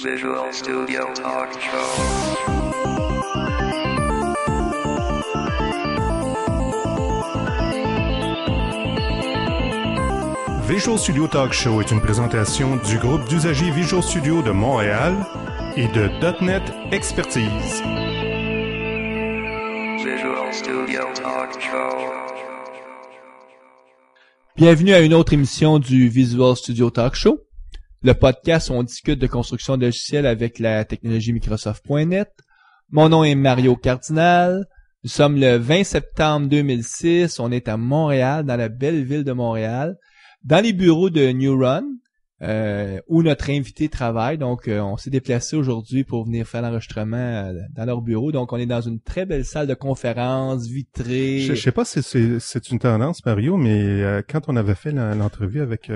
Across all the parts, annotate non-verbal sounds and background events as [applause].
Visual Studio Talk Show. Visual Studio Talk Show est une présentation du groupe d'usagers Visual Studio de Montréal et de .NET Expertise. Visual Studio Talk Show. Bienvenue à une autre émission du Visual Studio Talk Show le podcast où on discute de construction de logiciels avec la technologie Microsoft.net. Mon nom est Mario Cardinal. Nous sommes le 20 septembre 2006. On est à Montréal, dans la belle ville de Montréal, dans les bureaux de Neuron, euh, où notre invité travaille. Donc, euh, on s'est déplacé aujourd'hui pour venir faire l'enregistrement euh, dans leur bureau. Donc, on est dans une très belle salle de conférence, vitrée. Je, sais pas si c'est une tendance, Mario, mais quand on avait fait l'entrevue avec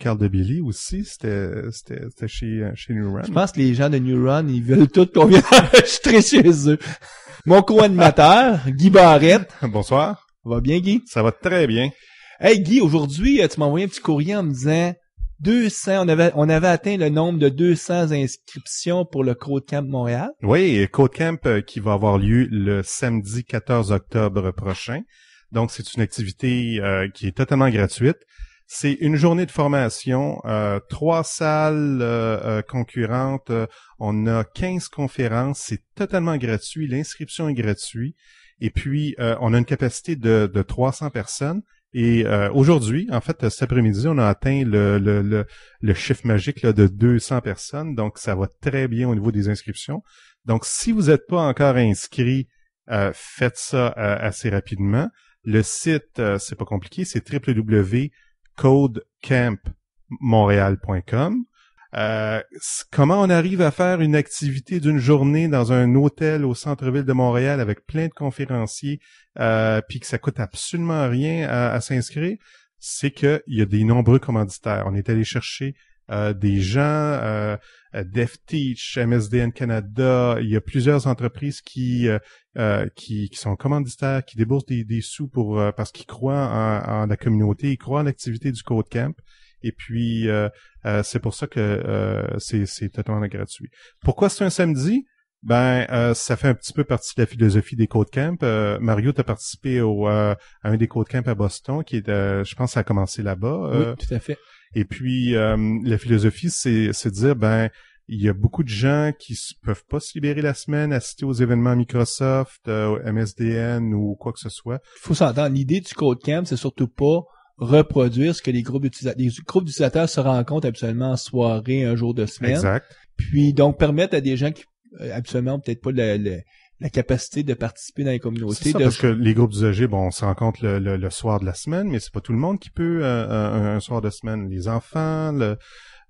Carl de Billy aussi, c'était chez, chez New Run. Je pense que les gens de New Run, ils veulent tout qu'on vienne [laughs] enregistrer chez eux. Mon co-animateur, Guy Barrette. [laughs] Bonsoir. Ça va bien, Guy? Ça va très bien. Hey Guy, aujourd'hui, tu m'as envoyé un petit courrier en me disant 200, on avait, on avait atteint le nombre de 200 inscriptions pour le Code Camp Montréal. Oui, Code Camp euh, qui va avoir lieu le samedi 14 octobre prochain. Donc, c'est une activité euh, qui est totalement gratuite. C'est une journée de formation, euh, trois salles concurrentes, on a 15 conférences, c'est totalement gratuit, l'inscription est gratuite. Et puis, on a une capacité de 300 personnes et euh, aujourd'hui, en fait, cet après-midi, on a atteint le, chiffre magique de 200 personnes. Donc, ça va très bien au niveau des inscriptions. Donc, si vous n'êtes pas encore inscrit, euh, faites ça euh, assez rapidement. Le site, c'est pas compliqué, c'est www.codecamp.montréal.com. Euh, comment on arrive à faire une activité d'une journée dans un hôtel au centre-ville de Montréal avec plein de conférenciers, euh, puis que ça coûte absolument rien à, s'inscrire, c'est qu'il y a des nombreux commanditaires. On est allé chercher euh, des gens, euh, DevTeach, MSDN Canada, il y a plusieurs entreprises qui qui, sont commanditaires, qui déboursent des, sous pour parce qu'ils croient en, la communauté, ils croient en l'activité du Code Camp. Et puis, euh, euh, c'est pour ça que euh, c'est totalement gratuit. Pourquoi c'est un samedi? Ben, ça fait un petit peu partie de la philosophie des Code Camp. Euh, Mario, as participé à un des Code Camp à Boston, qui est, je pense, ça a commencé là-bas. oui, tout à fait. Et puis, la philosophie, c'est, de dire, ben, il y a beaucoup de gens qui peuvent pas se libérer la semaine, assister aux événements Microsoft, MSDN ou quoi que ce soit. Il faut s'entendre. L'idée du Code Camp, c'est surtout pas reproduire ce que les groupes d'utilisateurs, les groupes se rencontrent absolument en soirée, un jour de semaine. Exact. Puis donc permettre à des gens qui euh, absolument peut-être pas la capacité de participer dans les communautés. parce que les groupes d'usagers, bon, on se rencontre le, le, soir de la semaine, mais c'est pas tout le monde qui peut euh, euh, un, un, soir de semaine. Les enfants, le,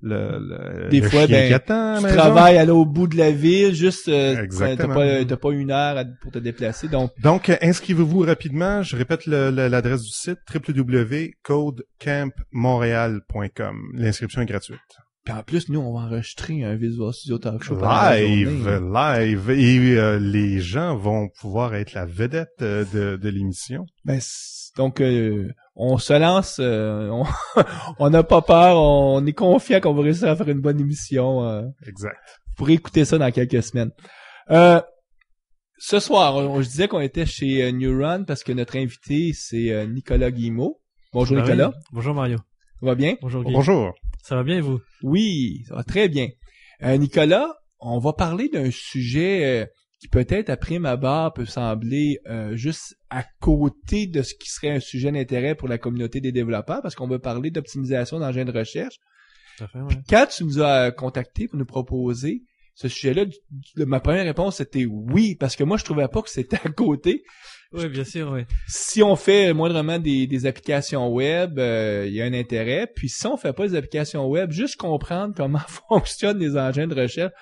le, des fois ben, tu travailles à au bout de la ville juste de euh, t'as pas euh, pas une heure pour te déplacer donc donc euh, inscrivez-vous rapidement je répète l'adresse du site www.codecampmontreal.com. l'inscription est gratuite puis en plus, nous, on va enregistrer un Visual Studio Talk Show. Live, live. Et les gens vont pouvoir être la vedette de, l'émission. Ben, donc, on se lance, euh, on [laughs] n'a pas peur, on est confiant qu'on va réussir à faire une bonne émission. Euh, exact. Vous pourrez écouter ça dans quelques semaines. Euh, ce soir, je disais qu'on était chez Neuron parce que notre invité, c'est Nicolas Guimau. Bonjour ah Nicolas. Bonjour Mario. Ça va bien? Bonjour Bonjour. Ça va bien et vous? Oui, ça va très bien. Nicolas, on va parler d'un sujet qui peut-être à prime barre peut sembler euh, juste à côté de ce qui serait un sujet d'intérêt pour la communauté des développeurs, parce qu'on veut parler d'optimisation d'engins de recherche. Tout Quand tu nous as contacté pour nous proposer ce sujet-là, ma première réponse c'était oui, parce que moi je trouvais pas que c'était à côté. Oui, bien sûr, oui. Si on fait moindrement des, des applications web, euh, il y a un intérêt. Puis si on fait pas des applications web, juste comprendre comment [laughs] fonctionnent les engins de recherche,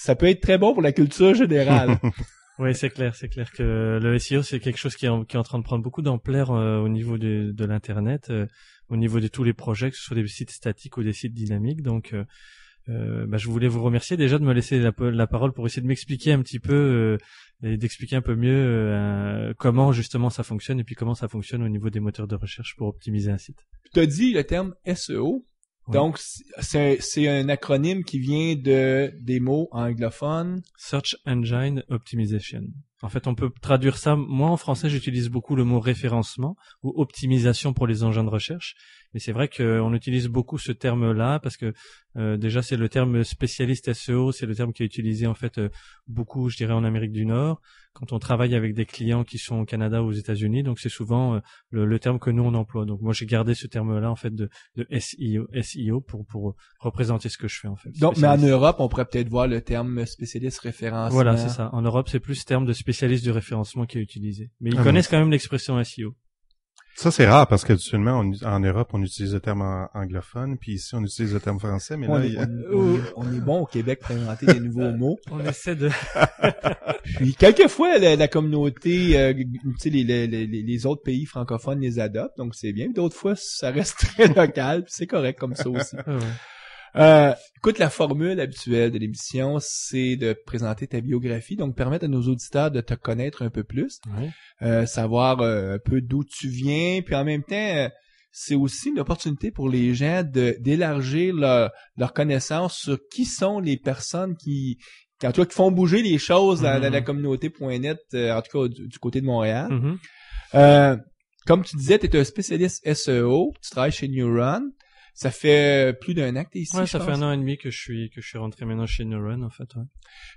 ça peut être très bon pour la culture générale. [laughs] oui, c'est clair, c'est clair que le SEO c'est quelque chose qui est, en, train de prendre beaucoup d'ampleur euh, au niveau de, l'internet, euh, au niveau de tous les projets, que ce soit des sites statiques ou des sites dynamiques. Donc, euh, bah, je voulais vous remercier déjà de me laisser la, la parole pour essayer de m'expliquer un petit peu et d'expliquer un peu mieux comment justement ça fonctionne et puis comment ça fonctionne au niveau des moteurs de recherche pour optimiser un site. Tu as dit le terme SEO. Donc, c'est un acronyme qui vient de des mots anglophones. Search Engine Optimization. En fait, on peut traduire ça. Moi, en français, j'utilise beaucoup le mot référencement ou optimisation pour les engins de recherche. Mais c'est vrai qu'on utilise beaucoup ce terme-là parce que euh, déjà c'est le terme spécialiste SEO, c'est le terme qui est utilisé en fait euh, beaucoup, je dirais, en Amérique du Nord quand on travaille avec des clients qui sont au Canada ou aux États-Unis. Donc c'est souvent euh, le, terme que nous on emploie. Donc moi j'ai gardé ce terme-là en fait de, de SEO, SEO pour pour représenter ce que je fais en fait. Donc mais en Europe on pourrait peut-être voir le terme spécialiste référencement. Voilà c'est ça. En Europe c'est plus ce terme de spécialiste du référencement qui est utilisé. Mais ils ah connaissent quand même l'expression SEO. Ça, c'est rare parce qu'habituellement, en Europe, on utilise le terme anglophone, puis ici, on utilise le terme français, mais on là... Est, on, est, bon au Québec pour inventer des nouveaux [laughs] mots. On essaie de... [laughs] [laughs] puis, quelquefois, la, communauté, euh, les, les, autres pays francophones les adoptent, donc c'est bien. D'autres fois, ça reste très local, c'est correct comme ça aussi. Ah euh, écoute, la formule habituelle de l'émission, c'est de présenter ta biographie, donc permettre à nos auditeurs de te connaître un peu plus, euh, savoir euh, un peu d'où tu viens, puis en même temps, c'est aussi une opportunité pour les gens d'élargir leur, leur connaissance sur qui sont les personnes qui, qui font bouger les choses dans, la, mhm. communauté communauté.net, en tout cas du, côté de Montréal. Mhm. comme tu disais, tu es un spécialiste SEO, tu travailles chez Neuron. Ça fait euh, plus d'un an que ici. Ouais, ça fait un an et demi que je suis que je suis rentré maintenant chez Neuron en fait. Ouais.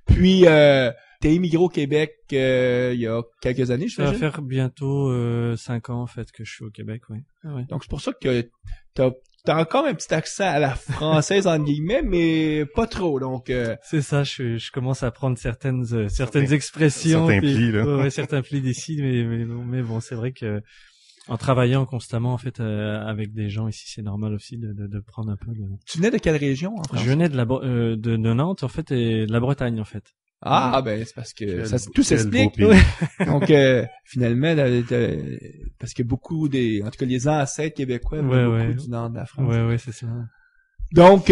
Puis euh, t'es immigré au Québec euh, il y a quelques années, je Ça va faire bientôt euh, cinq ans en fait que je suis au Québec, oui. Ah donc c'est pour ça que t'as T'as encore un petit accent à la française en guillemets, mais pas trop. Donc c'est ça. Je, commence à prendre certaines certaines expressions, certains plis, là. Ouais, certains plis d'ici, mais mais, non, mais bon, c'est vrai que en travaillant constamment en fait euh, avec des gens ici, c'est normal aussi de, de, prendre un peu. de... Tu venais de quelle région en France Je venais de la euh, de, Nantes en fait et de la Bretagne en fait. Ah, ah ben c'est parce que ça, tout s'explique. [laughs] Donc euh, finalement parce que beaucoup des en tout cas les ancêtres québécois ouais, beaucoup du nord de la France. Ouais ouais c'est ça. Donc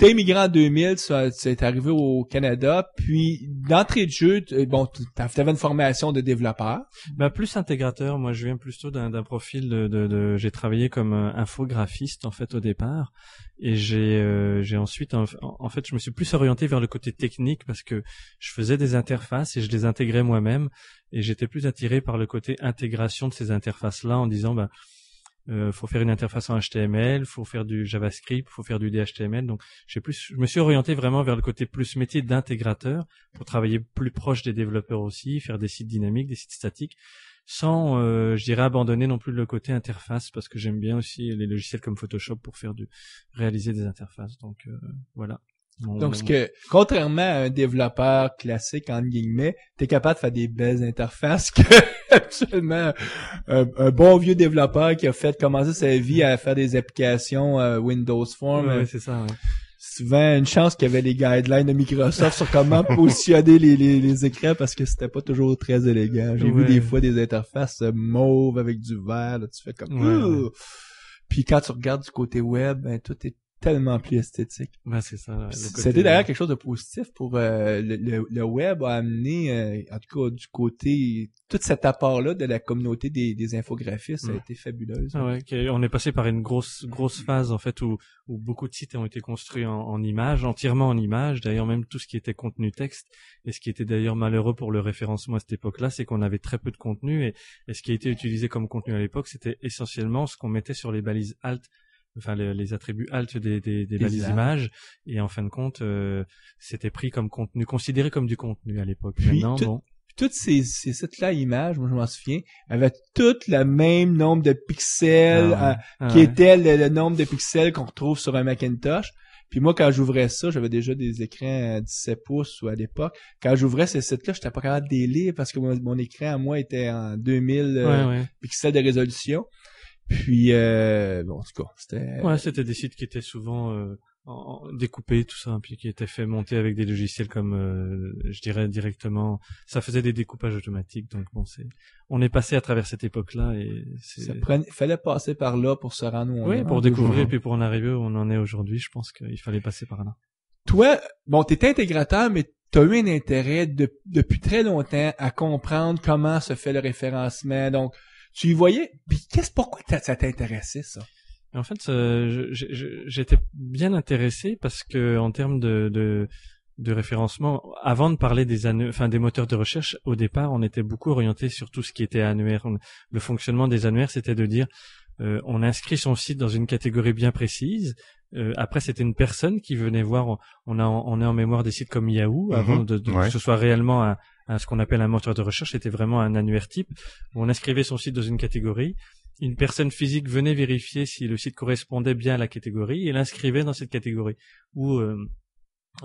T'es immigrant en 2000, c'est arrivé au Canada, puis d'entrée de jeu, bon, t'avais une formation de développeur. Ben plus intégrateur, moi je viens plutôt d'un profil de, de, j'ai travaillé comme euh, infographiste en fait au départ, et j'ai euh, j'ai ensuite en, en, fait je me suis plus orienté vers le côté technique parce que je faisais des interfaces et je les intégrais moi-même, et j'étais plus attiré par le côté intégration de ces interfaces là en disant ben euh, faut faire une interface en HTML, faut faire du JavaScript, faut faire du DHTML. Donc, j'ai plus, je me suis orienté vraiment vers le côté plus métier d'intégrateur pour travailler plus proche des développeurs aussi, faire des sites dynamiques, des sites statiques, sans, euh, je dirais, abandonner non plus le côté interface parce que j'aime bien aussi les logiciels comme Photoshop pour faire du réaliser des interfaces. Donc euh, voilà. Donc, ce que, contrairement à un développeur classique, entre guillemets, t'es capable de faire des belles interfaces [laughs] que, un, bon vieux développeur qui a fait commencer sa vie à faire des applications euh, Windows Form. Euh, c'est ça, ouais. Souvent, une chance qu'il y avait les guidelines de Microsoft sur comment [laughs] positionner les, les, écrans parce que c'était pas toujours très élégant. J'ai vu des fois des interfaces euh, mauves avec du vert, tu fais comme, puis quand tu regardes du côté web, ben, tout est tellement plus esthétique. Ben, c'est ça. C'était euh, d'ailleurs quelque chose de positif pour euh, le, web a amené, euh, en tout cas du côté, tout cet apport-là de la communauté des, des infographistes a été fabuleux. Ah on est passé par une grosse grosse phase en fait où, beaucoup de sites ont été construits en, images, entièrement en images. D'ailleurs même tout ce qui était contenu texte et ce qui était d'ailleurs malheureux pour le référencement à cette époque-là, c'est qu'on avait très peu de contenu et, et ce qui a été utilisé comme contenu à l'époque, c'était essentiellement ce qu'on mettait sur les balises alt enfin les, attributs alt des, balises images et en fin de compte euh, c'était pris comme contenu considéré comme du contenu à l'époque maintenant toutes ces, sites-là images, moi je m'en souviens, avaient toutes le même nombre de pixels, ah, euh, ah. qui était le, nombre de pixels qu'on retrouve sur un Macintosh. Puis moi, quand j'ouvrais ça, j'avais déjà des écrans 17 pouces ou à l'époque. Quand j'ouvrais ces sites-là, j'étais pas capable de les parce que mon, écran à moi était en 2000 euh, pixels de résolution. Puis, euh, bon, en tout cas, c'était... Euh, ouais, c'était des sites qui étaient souvent euh, découpés, tout ça, hein, puis qui étaient fait monter avec des logiciels comme, je dirais directement, ça faisait des découpages automatiques. Donc bon, c'est, on est passé à travers cette époque-là et ça fallait passer par là pour se rendre. Où on oui, hein, pour découvrir, puis pour en arriver où on en est aujourd'hui. Je pense qu'il fallait passer par là. Toi, bon, t'es intégrateur, mais t'as eu un intérêt depuis très longtemps à comprendre comment se fait le référencement. Donc, tu y voyais. Puis qu'est-ce pourquoi ça intéressé, ça En fait, euh, j'étais bien intéressé parce que en termes de, de, de référencement, avant de parler des enfin des moteurs de recherche, au départ, on était beaucoup orienté sur tout ce qui était annuaire. Le fonctionnement des annuaires, c'était de dire euh, on inscrit son site dans une catégorie bien précise. Euh, après, c'était une personne qui venait voir. On a, on est en mémoire des sites comme Yahoo mm-hmm. avant de, que ce soit réellement un, ce qu'on appelle un moteur de recherche, c'était vraiment un annuaire type, où on inscrivait son site dans une catégorie, une personne physique venait vérifier si le site correspondait bien à la catégorie et l'inscrivait dans cette catégorie, ou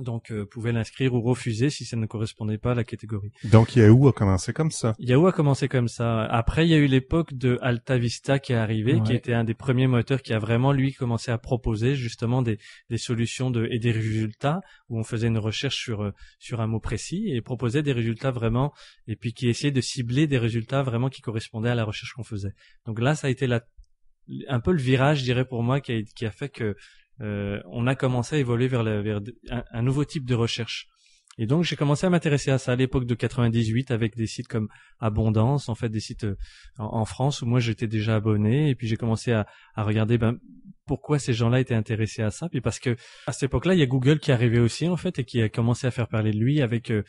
donc euh, pouvait l'inscrire ou refuser si ça ne correspondait pas à la catégorie. Donc Yahoo a commencé comme ça. Yahoo a commencé comme ça. Après, il y a eu l'époque de Alta Vista qui est arrivé, qui était un des premiers moteurs qui a vraiment lui commencé à proposer justement des, solutions de, et des résultats où on faisait une recherche sur euh, sur un mot précis et proposait des résultats vraiment et puis qui essayait de cibler des résultats vraiment qui correspondaient à la recherche qu'on faisait. Donc là, ça a été la un peu le virage, je dirais pour moi, qui a fait que euh, on a commencé à évoluer vers, un, nouveau type de recherche. Et donc j'ai commencé à m'intéresser à ça à l'époque de 98 avec des sites comme Abondance, en fait des sites euh, en, France où moi j'étais déjà abonné et puis j'ai commencé à, à regarder ben, pourquoi ces gens-là étaient intéressés à ça. Puis parce que à cette époque-là, il y a Google qui arrivait aussi en fait et qui a commencé à faire parler de lui avec. Euh,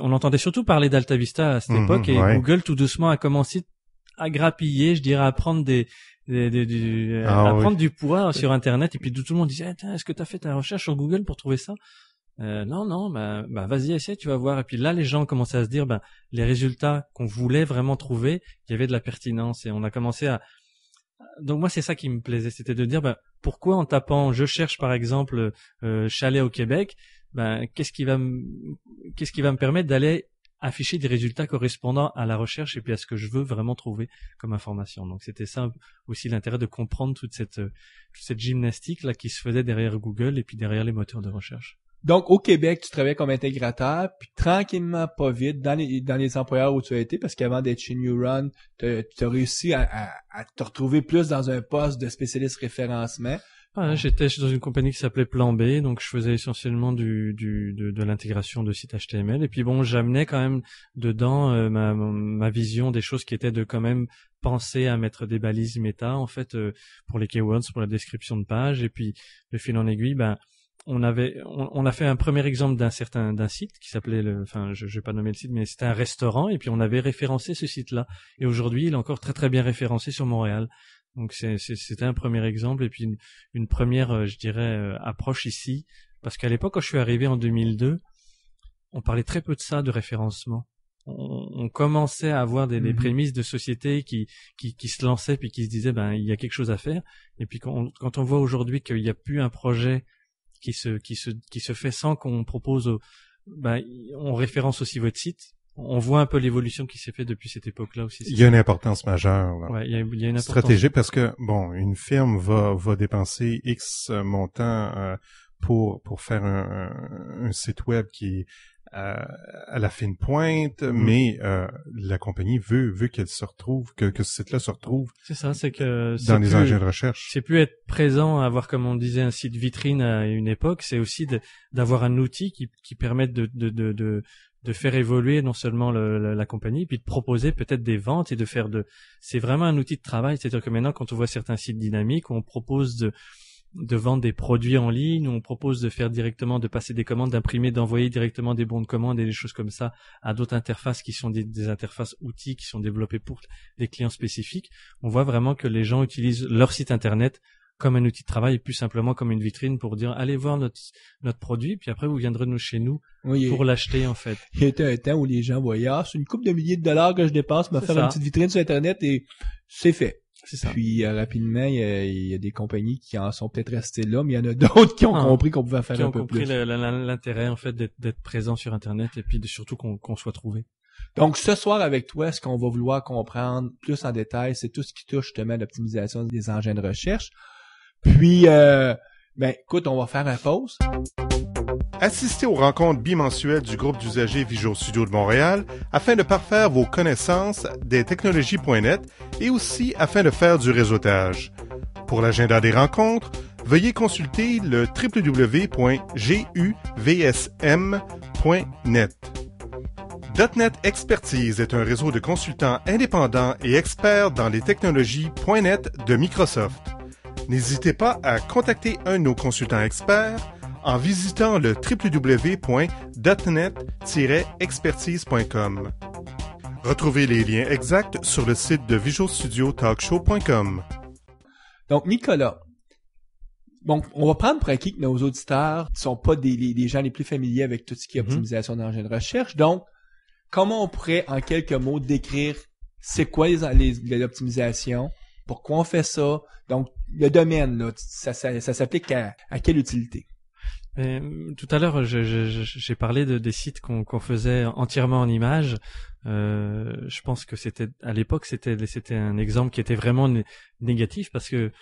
on entendait surtout parler d'altavista à cette mmh, mmh, époque et Google tout doucement a commencé à grappiller, je dirais, à prendre des, de, euh, ah prendre du poids sur Internet et puis tout le monde disait ah, est-ce que tu as fait ta recherche sur Google pour trouver ça euh, non, non, bah, bah vas-y, essaie, tu vas voir. Et puis là, les gens commençaient à se dire, bah, les résultats qu'on voulait vraiment trouver, il y avait de la pertinence. Et on a commencé à... Donc moi, c'est ça qui me plaisait, c'était de dire, bah, pourquoi en tapant, je cherche par exemple euh, chalet au Québec, ben qu'est-ce qui va qu'est-ce qui va me permettre d'aller afficher des résultats correspondant à la recherche et puis à ce que je veux vraiment trouver comme information. Donc c'était ça aussi l'intérêt de comprendre toute cette, euh, toute cette gymnastique là qui se faisait derrière Google et puis derrière les moteurs de recherche. Donc, au Québec, tu travaillais comme intégrateur, puis tranquillement, pas vite, dans les, dans les employeurs où tu as été, parce qu'avant d'être chez Neuron, tu as réussi à, à, à, te retrouver plus dans un poste de spécialiste référencement. Ah, j'étais dans une compagnie qui s'appelait Plan B, donc je faisais essentiellement du, du de, l'intégration de sites HTML. Et puis bon, j'amenais quand même dedans euh, ma, ma, vision des choses qui étaient de quand même penser à mettre des balises méta en fait euh, pour les keywords, pour la description de page. Et puis le fil en aiguille, ben on avait on, a fait un premier exemple d'un certain d'un site qui s'appelait le enfin je, je vais pas nommer le site mais c'était un restaurant et puis on avait référencé ce site là et aujourd'hui il est encore très très bien référencé sur Montréal donc c'était un premier exemple et puis une, première, euh, je dirais, euh, approche ici, parce qu'à l'époque quand je suis arrivé en 2002, on parlait très peu de ça, de référencement. On, commençait à avoir des, mm-hmm. prémices de sociétés qui, qui, se lançaient puis qui se disaient ben il y a quelque chose à faire. Et puis quand on, quand on voit aujourd'hui qu'il n'y a plus un projet qui se qui se qui se fait sans qu'on propose, ben on référence aussi votre site on voit un peu l'évolution qui s'est faite depuis cette époque-là aussi. Il y a une importance majeure. Là. Ouais, il y a, il y a une importance. parce que bon, une firme va va dépenser X montant euh, pour pour faire un, un, site web qui est à, la fine pointe, mm. mais euh, la compagnie veut veut qu'elle se retrouve, que, que ce site-là se retrouve. C'est ça, c'est que dans les engins de recherche. C'est plus être présent, avoir comme on disait un site vitrine à une époque, c'est aussi d'avoir un outil qui qui permette de, de, de de faire évoluer non seulement le, la, compagnie, puis de proposer peut-être des ventes et de faire de. C'est vraiment un outil de travail. C'est-à-dire que maintenant, quand on voit certains sites dynamiques, où on propose de de vendre des produits en ligne, où on propose de faire directement, de passer des commandes, d'imprimer, d'envoyer directement des bons de commande et des choses comme ça à d'autres interfaces qui sont des interfaces outils qui sont développées pour des clients spécifiques. On voit vraiment que les gens utilisent leur site internet comme un outil de travail et plus simplement comme une vitrine pour dire allez voir notre notre produit puis après vous viendrez nous chez nous pour l'acheter en fait. Il y a un temps où les gens voyaient ah, c'est une coupe de milliers de dollars que je dépense pour faire une petite vitrine sur internet et c'est fait. Puis euh, rapidement, il y, a, il y, a, des compagnies qui en sont peut-être restées là, mais il y en a [laughs] d'autres qui ont ah. compris qu'on pouvait faire qui ont compris l'intérêt en fait d'être présent sur Internet et puis de, surtout qu'on soit trouvé. Donc ce soir avec toi, ce qu'on va vouloir comprendre plus en détail, c'est tout ce qui touche justement l'optimisation des engins de recherche. Puis, euh, ben, écoute, on va faire la pause. Assistez aux rencontres bimensuelles du groupe d'usagers Visual Studio de Montréal afin de parfaire vos connaissances des technologies.net et aussi afin de faire du réseautage. Pour l'agenda des rencontres, veuillez consulter le www.guvsm.net. .NET Expertise est un réseau de consultants indépendants et experts dans les technologies .NET de Microsoft n'hésitez pas à contacter un de nos consultants experts en visitant le www.dotnet-expertise.com. Retrouvez les liens exacts sur le site de visualstudiotalkshow.com. Donc, Nicolas, donc, on va prendre pour acquis que nos auditeurs ne sont pas des, les, gens les plus familiers avec tout ce qui est mhm. optimisation d'engins de recherche. Donc, comment on pourrait, en quelques mots, décrire c'est quoi les, l'optimisation, pourquoi on fait ça, donc le domaine, là, ça, ça, s'applique à, quelle utilité? tout à l'heure, j'ai parlé de, des sites qu'on faisait entièrement en images. Euh, je pense que c'était à l'époque, c'était c'était un exemple qui était vraiment négatif parce que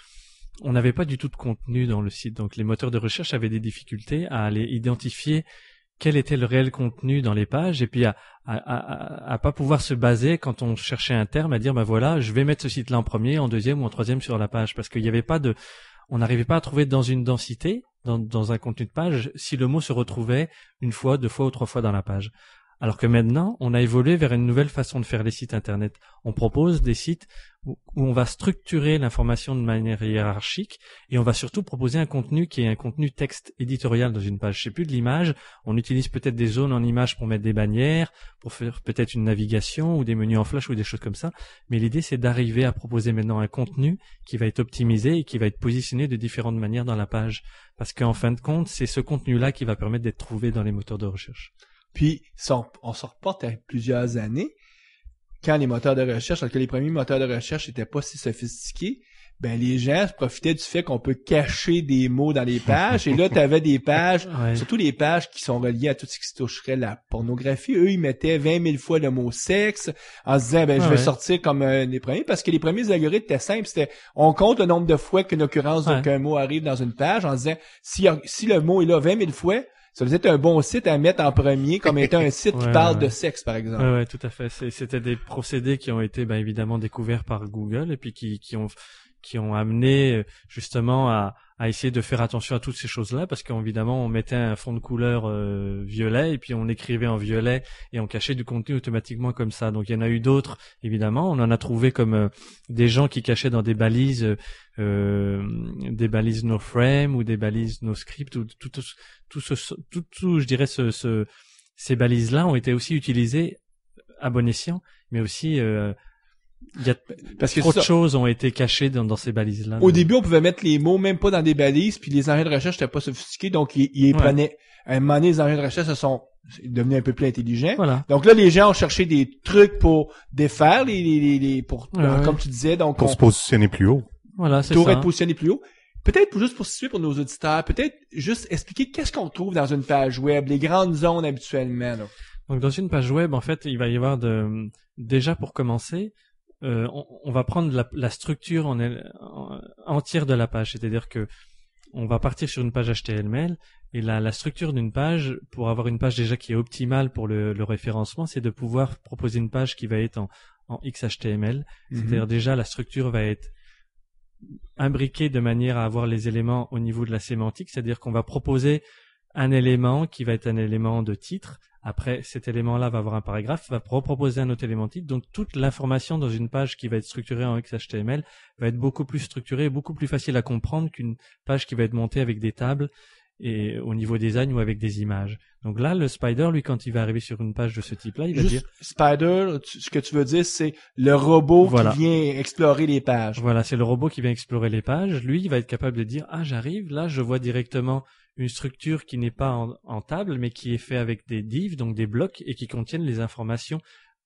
on n'avait pas du tout de contenu dans le site. Donc les moteurs de recherche avaient des difficultés à aller identifier quel était le réel contenu dans les pages et puis à, à, pas pouvoir se baser quand on cherchait un terme à dire bah voilà je vais mettre ce site là en premier en deuxième ou en troisième sur la page parce qu'il n'y avait pas de on n'arrivait pas à trouver dans une densité dans, dans, un contenu de page si le mot se retrouvait une fois deux fois ou trois fois dans la page alors que maintenant, on a évolué vers une nouvelle façon de faire les sites Internet. On propose des sites où, on va structurer l'information de manière hiérarchique et on va surtout proposer un contenu qui est un contenu texte éditorial dans une page. Je sais plus de l'image. On utilise peut-être des zones en image pour mettre des bannières, pour faire peut-être une navigation ou des menus en flash ou des choses comme ça. Mais l'idée, c'est d'arriver à proposer maintenant un contenu qui va être optimisé et qui va être positionné de différentes manières dans la page. Parce qu'en fin de compte, c'est ce contenu-là qui va permettre d'être trouvé dans les moteurs de recherche. Puis, on se reporte à plusieurs années, quand les moteurs de recherche, alors que les premiers moteurs de recherche n'étaient pas si sophistiqués, ben les gens profitaient du fait qu'on peut cacher des mots dans les [laughs] pages. et là, tu avais des pages, [laughs] surtout les pages qui sont reliées à tout ce qui toucherait la pornographie. Eux, ils mettaient 20 000 fois le mot sexe en se disant, ben, je vais sortir comme un euh, des premiers. Parce que les premiers algorithmes étaient simples. C'était, on compte le nombre de fois qu'une occurrence d'un mot arrive dans une page en disant, si, si le mot est là 20 000 fois, ça faisait un bon site à mettre en premier comme étant un site qui parle de sexe, par exemple. Ouais, tout à fait. C'était des procédés qui ont été ben, évidemment découverts par Google et puis qui, qui ont qui ont amené euh, justement à, à essayer de faire attention à toutes ces choses-là parce qu'évidemment on mettait un fond de couleur euh, violet et puis on écrivait en violet et on cachait du contenu automatiquement comme ça. Donc il y en a eu d'autres évidemment. On en a trouvé comme euh, des gens qui cachaient dans des balises, euh, des balises no frame ou des balises no script ou tout, tout, ce, tout, tout je dirais ce, ces balises-là ont été aussi utilisées à bon escient, mais aussi il parce que trop de choses ont été cachées dans, ces balises-là. Au début, on pouvait mettre les mots même pas dans des balises, puis les engins de recherche n'étaient pas sophistiqués, donc ils, ils prenaient. un moment les engins de recherche se sont devenus un peu plus intelligents. Voilà. Donc là, les gens ont cherché des trucs pour défaire les, les, pour comme tu disais, donc pour se positionner plus haut. Voilà, c'est ça. Pour être positionné plus haut. Peut-être juste pour situer pour nos auditeurs, peut-être juste expliquer qu'est-ce qu'on trouve dans une page web, les grandes zones habituellement. Donc dans une page web, en fait, il va y avoir de déjà pour commencer euh, on, va prendre la, structure en entière de la page, c'est-à-dire que on va partir sur une page HTML et la, la structure d'une page, pour avoir une page déjà qui est optimale pour le, référencement, c'est de pouvoir proposer une page qui va être en, XHTML, mhm. c'est-à-dire déjà la structure va être imbriquée de manière à avoir les éléments au niveau de la sémantique, c'est-à-dire qu'on va proposer un élément qui va être un élément de titre, après, cet élément-là va avoir un paragraphe, va proposer un autre élément type. Donc, toute l'information dans une page qui va être structurée en XHTML va être beaucoup plus structurée beaucoup plus facile à comprendre qu'une page qui va être montée avec des tables et au niveau des design ou avec des images. Donc là, le spider, lui, quand il va arriver sur une page de ce type-là, il va dire... Spider, ce que tu veux dire, c'est le robot qui vient explorer les pages. Voilà, c'est le robot qui vient explorer les pages. Lui, il va être capable de dire, ah, j'arrive, là, je vois directement une structure qui n'est pas en, table, mais qui est fait avec des divs, donc des blocs, et qui contiennent les informations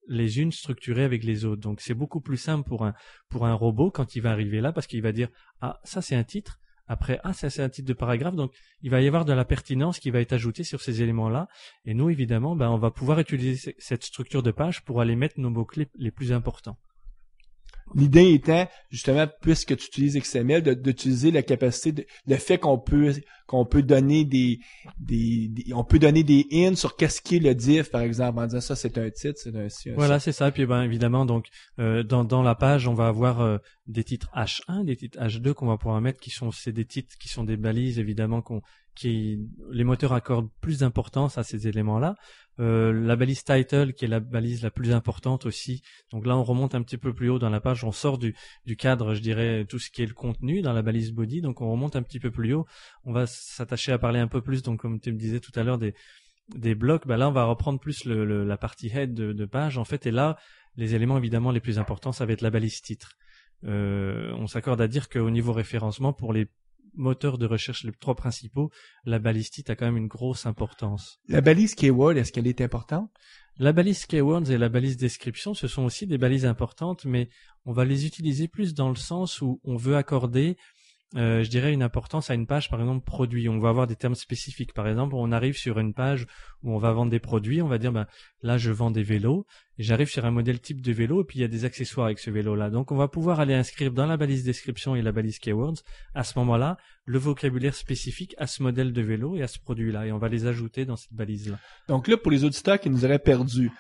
les unes structurées avec les autres. Donc c'est beaucoup plus simple pour un, pour un robot quand il va arriver là, parce qu'il va dire Ah, ça c'est un titre, après Ah, ça c'est un titre de paragraphe, donc il va y avoir de la pertinence qui va être ajoutée sur ces éléments-là, et nous évidemment, ben, on va pouvoir utiliser cette structure de page pour aller mettre nos mots-clés les plus importants. L'idée étant, justement, puisque tu utilises XML, d'utiliser la capacité, de, le fait qu'on peut qu'on peut donner des, des, on peut donner des hints sur qu'est-ce qu'est le diff par exemple en disant ça c'est un titre, c'est un, Voilà, c'est ça. Puis ben évidemment donc euh, dans dans la page, on va avoir euh, des titres H1, des titres H2 qu'on va pouvoir mettre qui sont c'est des titres qui sont des balises évidemment qu'on qui les moteurs accordent plus d'importance à ces éléments-là. Euh, la balise title qui est la balise la plus importante aussi. Donc là on remonte un petit peu plus haut dans la page, on sort du, du cadre je dirais tout ce qui est le contenu dans la balise body, donc on remonte un petit peu plus haut. On va s'attacher à parler un peu plus, donc comme tu me disais tout à l'heure, des, des blocs, bah là on va reprendre plus le, la partie head de, page en fait et là les éléments évidemment les plus importants ça va être la balise titre. Euh, on s'accorde à dire qu'au niveau référencement pour les moteurs de recherche les trois principaux, la balise titre a quand même une grosse importance. La balise keyword est-ce qu'elle est importante La balise keywords et la balise description ce sont aussi des balises importantes mais on va les utiliser plus dans le sens où on veut accorder euh, je dirais une importance à une page par exemple produit. On va avoir des termes spécifiques. Par exemple, on arrive sur une page où on va vendre des produits, on va dire ben, là je vends des vélos, j'arrive sur un modèle type de vélo et puis il y a des accessoires avec ce vélo là. Donc on va pouvoir aller inscrire dans la balise description et la balise keywords à ce moment-là le vocabulaire spécifique à ce modèle de vélo et à ce produit là et on va les ajouter dans cette balise là. Donc là pour les auditeurs qui nous auraient perdu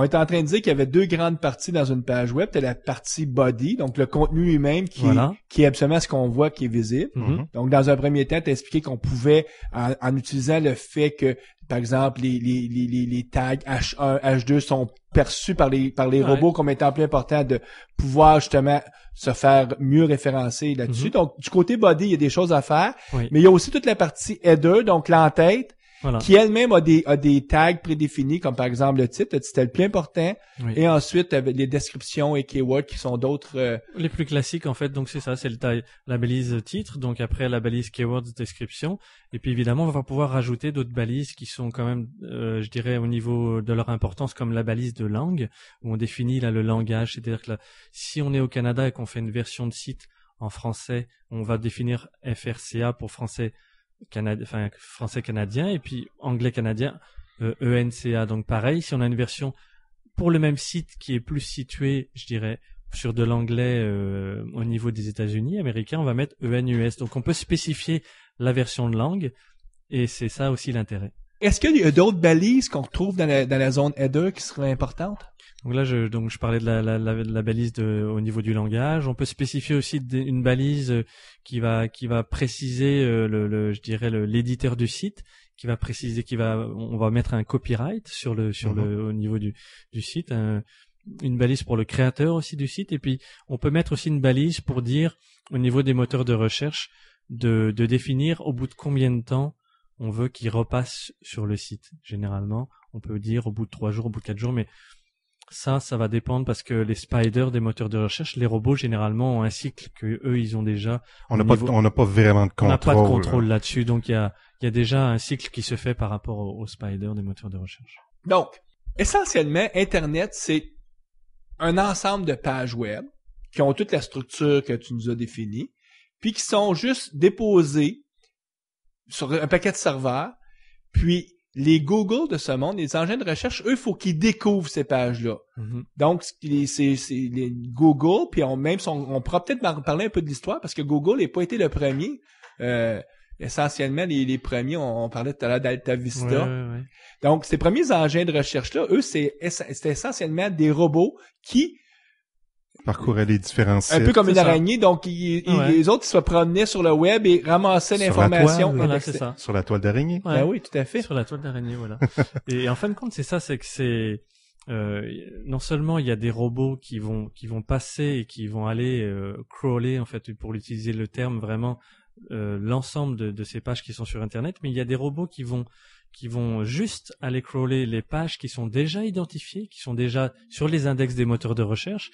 on est en train de dire qu'il y avait deux grandes parties dans une page web. Tu la partie body, donc le contenu lui-même qui, qui est absolument ce qu'on voit qui est visible. Mhm. Mhm. Donc, dans un premier temps, tu expliqué qu'on pouvait, en, utilisant le fait que, par exemple, les, les, tags H1, H2 sont perçus par les, par les robots comme étant plus important de pouvoir justement se faire mieux référencer là-dessus. Mhm. Donc, du côté body, il y a des choses à faire, mais il y a aussi toute la partie header, donc l'entête, voilà. qui elle-même a des, a des tags prédéfinis, comme par exemple le titre, le titre le plus important, et ensuite les descriptions et keywords qui sont d'autres... Euh, les plus classiques, en fait, donc c'est ça, c'est le la balise titre, donc après la balise keywords description, et puis évidemment, on va pouvoir rajouter d'autres balises qui sont quand même, euh, je dirais, au niveau de leur importance, comme la balise de langue, où on définit là le langage, c'est-à-dire que si on est au Canada et qu'on fait une version de site en français, on va définir FRCA pour français enfin, français canadien et puis anglais canadien ENCA. Euh, e Donc pareil, si on a une version pour le même site qui est plus située je dirais, sur de l'anglais euh, au niveau des États-Unis américains, on va mettre ENUS. Donc on peut spécifier la version de langue et c'est ça aussi l'intérêt. Est-ce qu'il y a d'autres balises qu'on retrouve dans la, zone la zone e qui seraient importantes? Donc là, je, donc je parlais de la, la, la, balise de, au niveau du langage. On peut spécifier aussi une balise euh, qui va qui va préciser euh, le, je dirais l'éditeur du site, qui va préciser, qui va, on va mettre un copyright sur le sur le mhm. au niveau du du site, une balise pour le créateur aussi du site, et puis on peut mettre aussi une balise pour dire au niveau des moteurs de recherche de de définir au bout de combien de temps on veut qu'il repasse sur le site. Généralement, on peut dire au bout de trois jours, au bout de quatre jours, mais ça, ça va dépendre parce que les spiders des moteurs de recherche, les robots généralement ont un cycle que eux ils ont déjà. On n'a pas, pas vraiment de contrôle. On n'a pas de contrôle là-dessus, donc il y a, y a déjà un cycle qui se fait par rapport aux spiders des moteurs de recherche. Donc, essentiellement, Internet c'est un ensemble de pages web qui ont toute la structure que tu nous as définie, puis qui sont juste déposées sur un paquet de serveurs, puis les Google de ce monde, les engins de recherche, eux, faut qu'ils découvrent ces pages-là. Mhm. Donc, c'est les Google, puis on même on pourra peut-être parler un peu de l'histoire parce que Google n'a pas été le premier. Euh, essentiellement, les, premiers, on, parlait tout à l'heure d'Alta Vista. Donc, ces premiers engins de recherche-là, eux, c'est essentiellement des robots qui parcourait les différents sites. Un peu comme une araignée, donc les autres ils se promenaient sur le web et ramassaient l'information. Sur la toile d'araignée. Ben oui, tout à fait. Sur la toile d'araignée, voilà. [laughs] et en fin de compte, c'est ça, c'est que c'est euh, non seulement il y a des robots qui vont qui vont passer et qui vont aller euh, crawler en fait pour utiliser le terme vraiment euh, l'ensemble de, de, ces pages qui sont sur internet, mais il y a des robots qui vont qui vont juste aller crawler les pages qui sont déjà identifiées, qui sont déjà sur les index des moteurs de recherche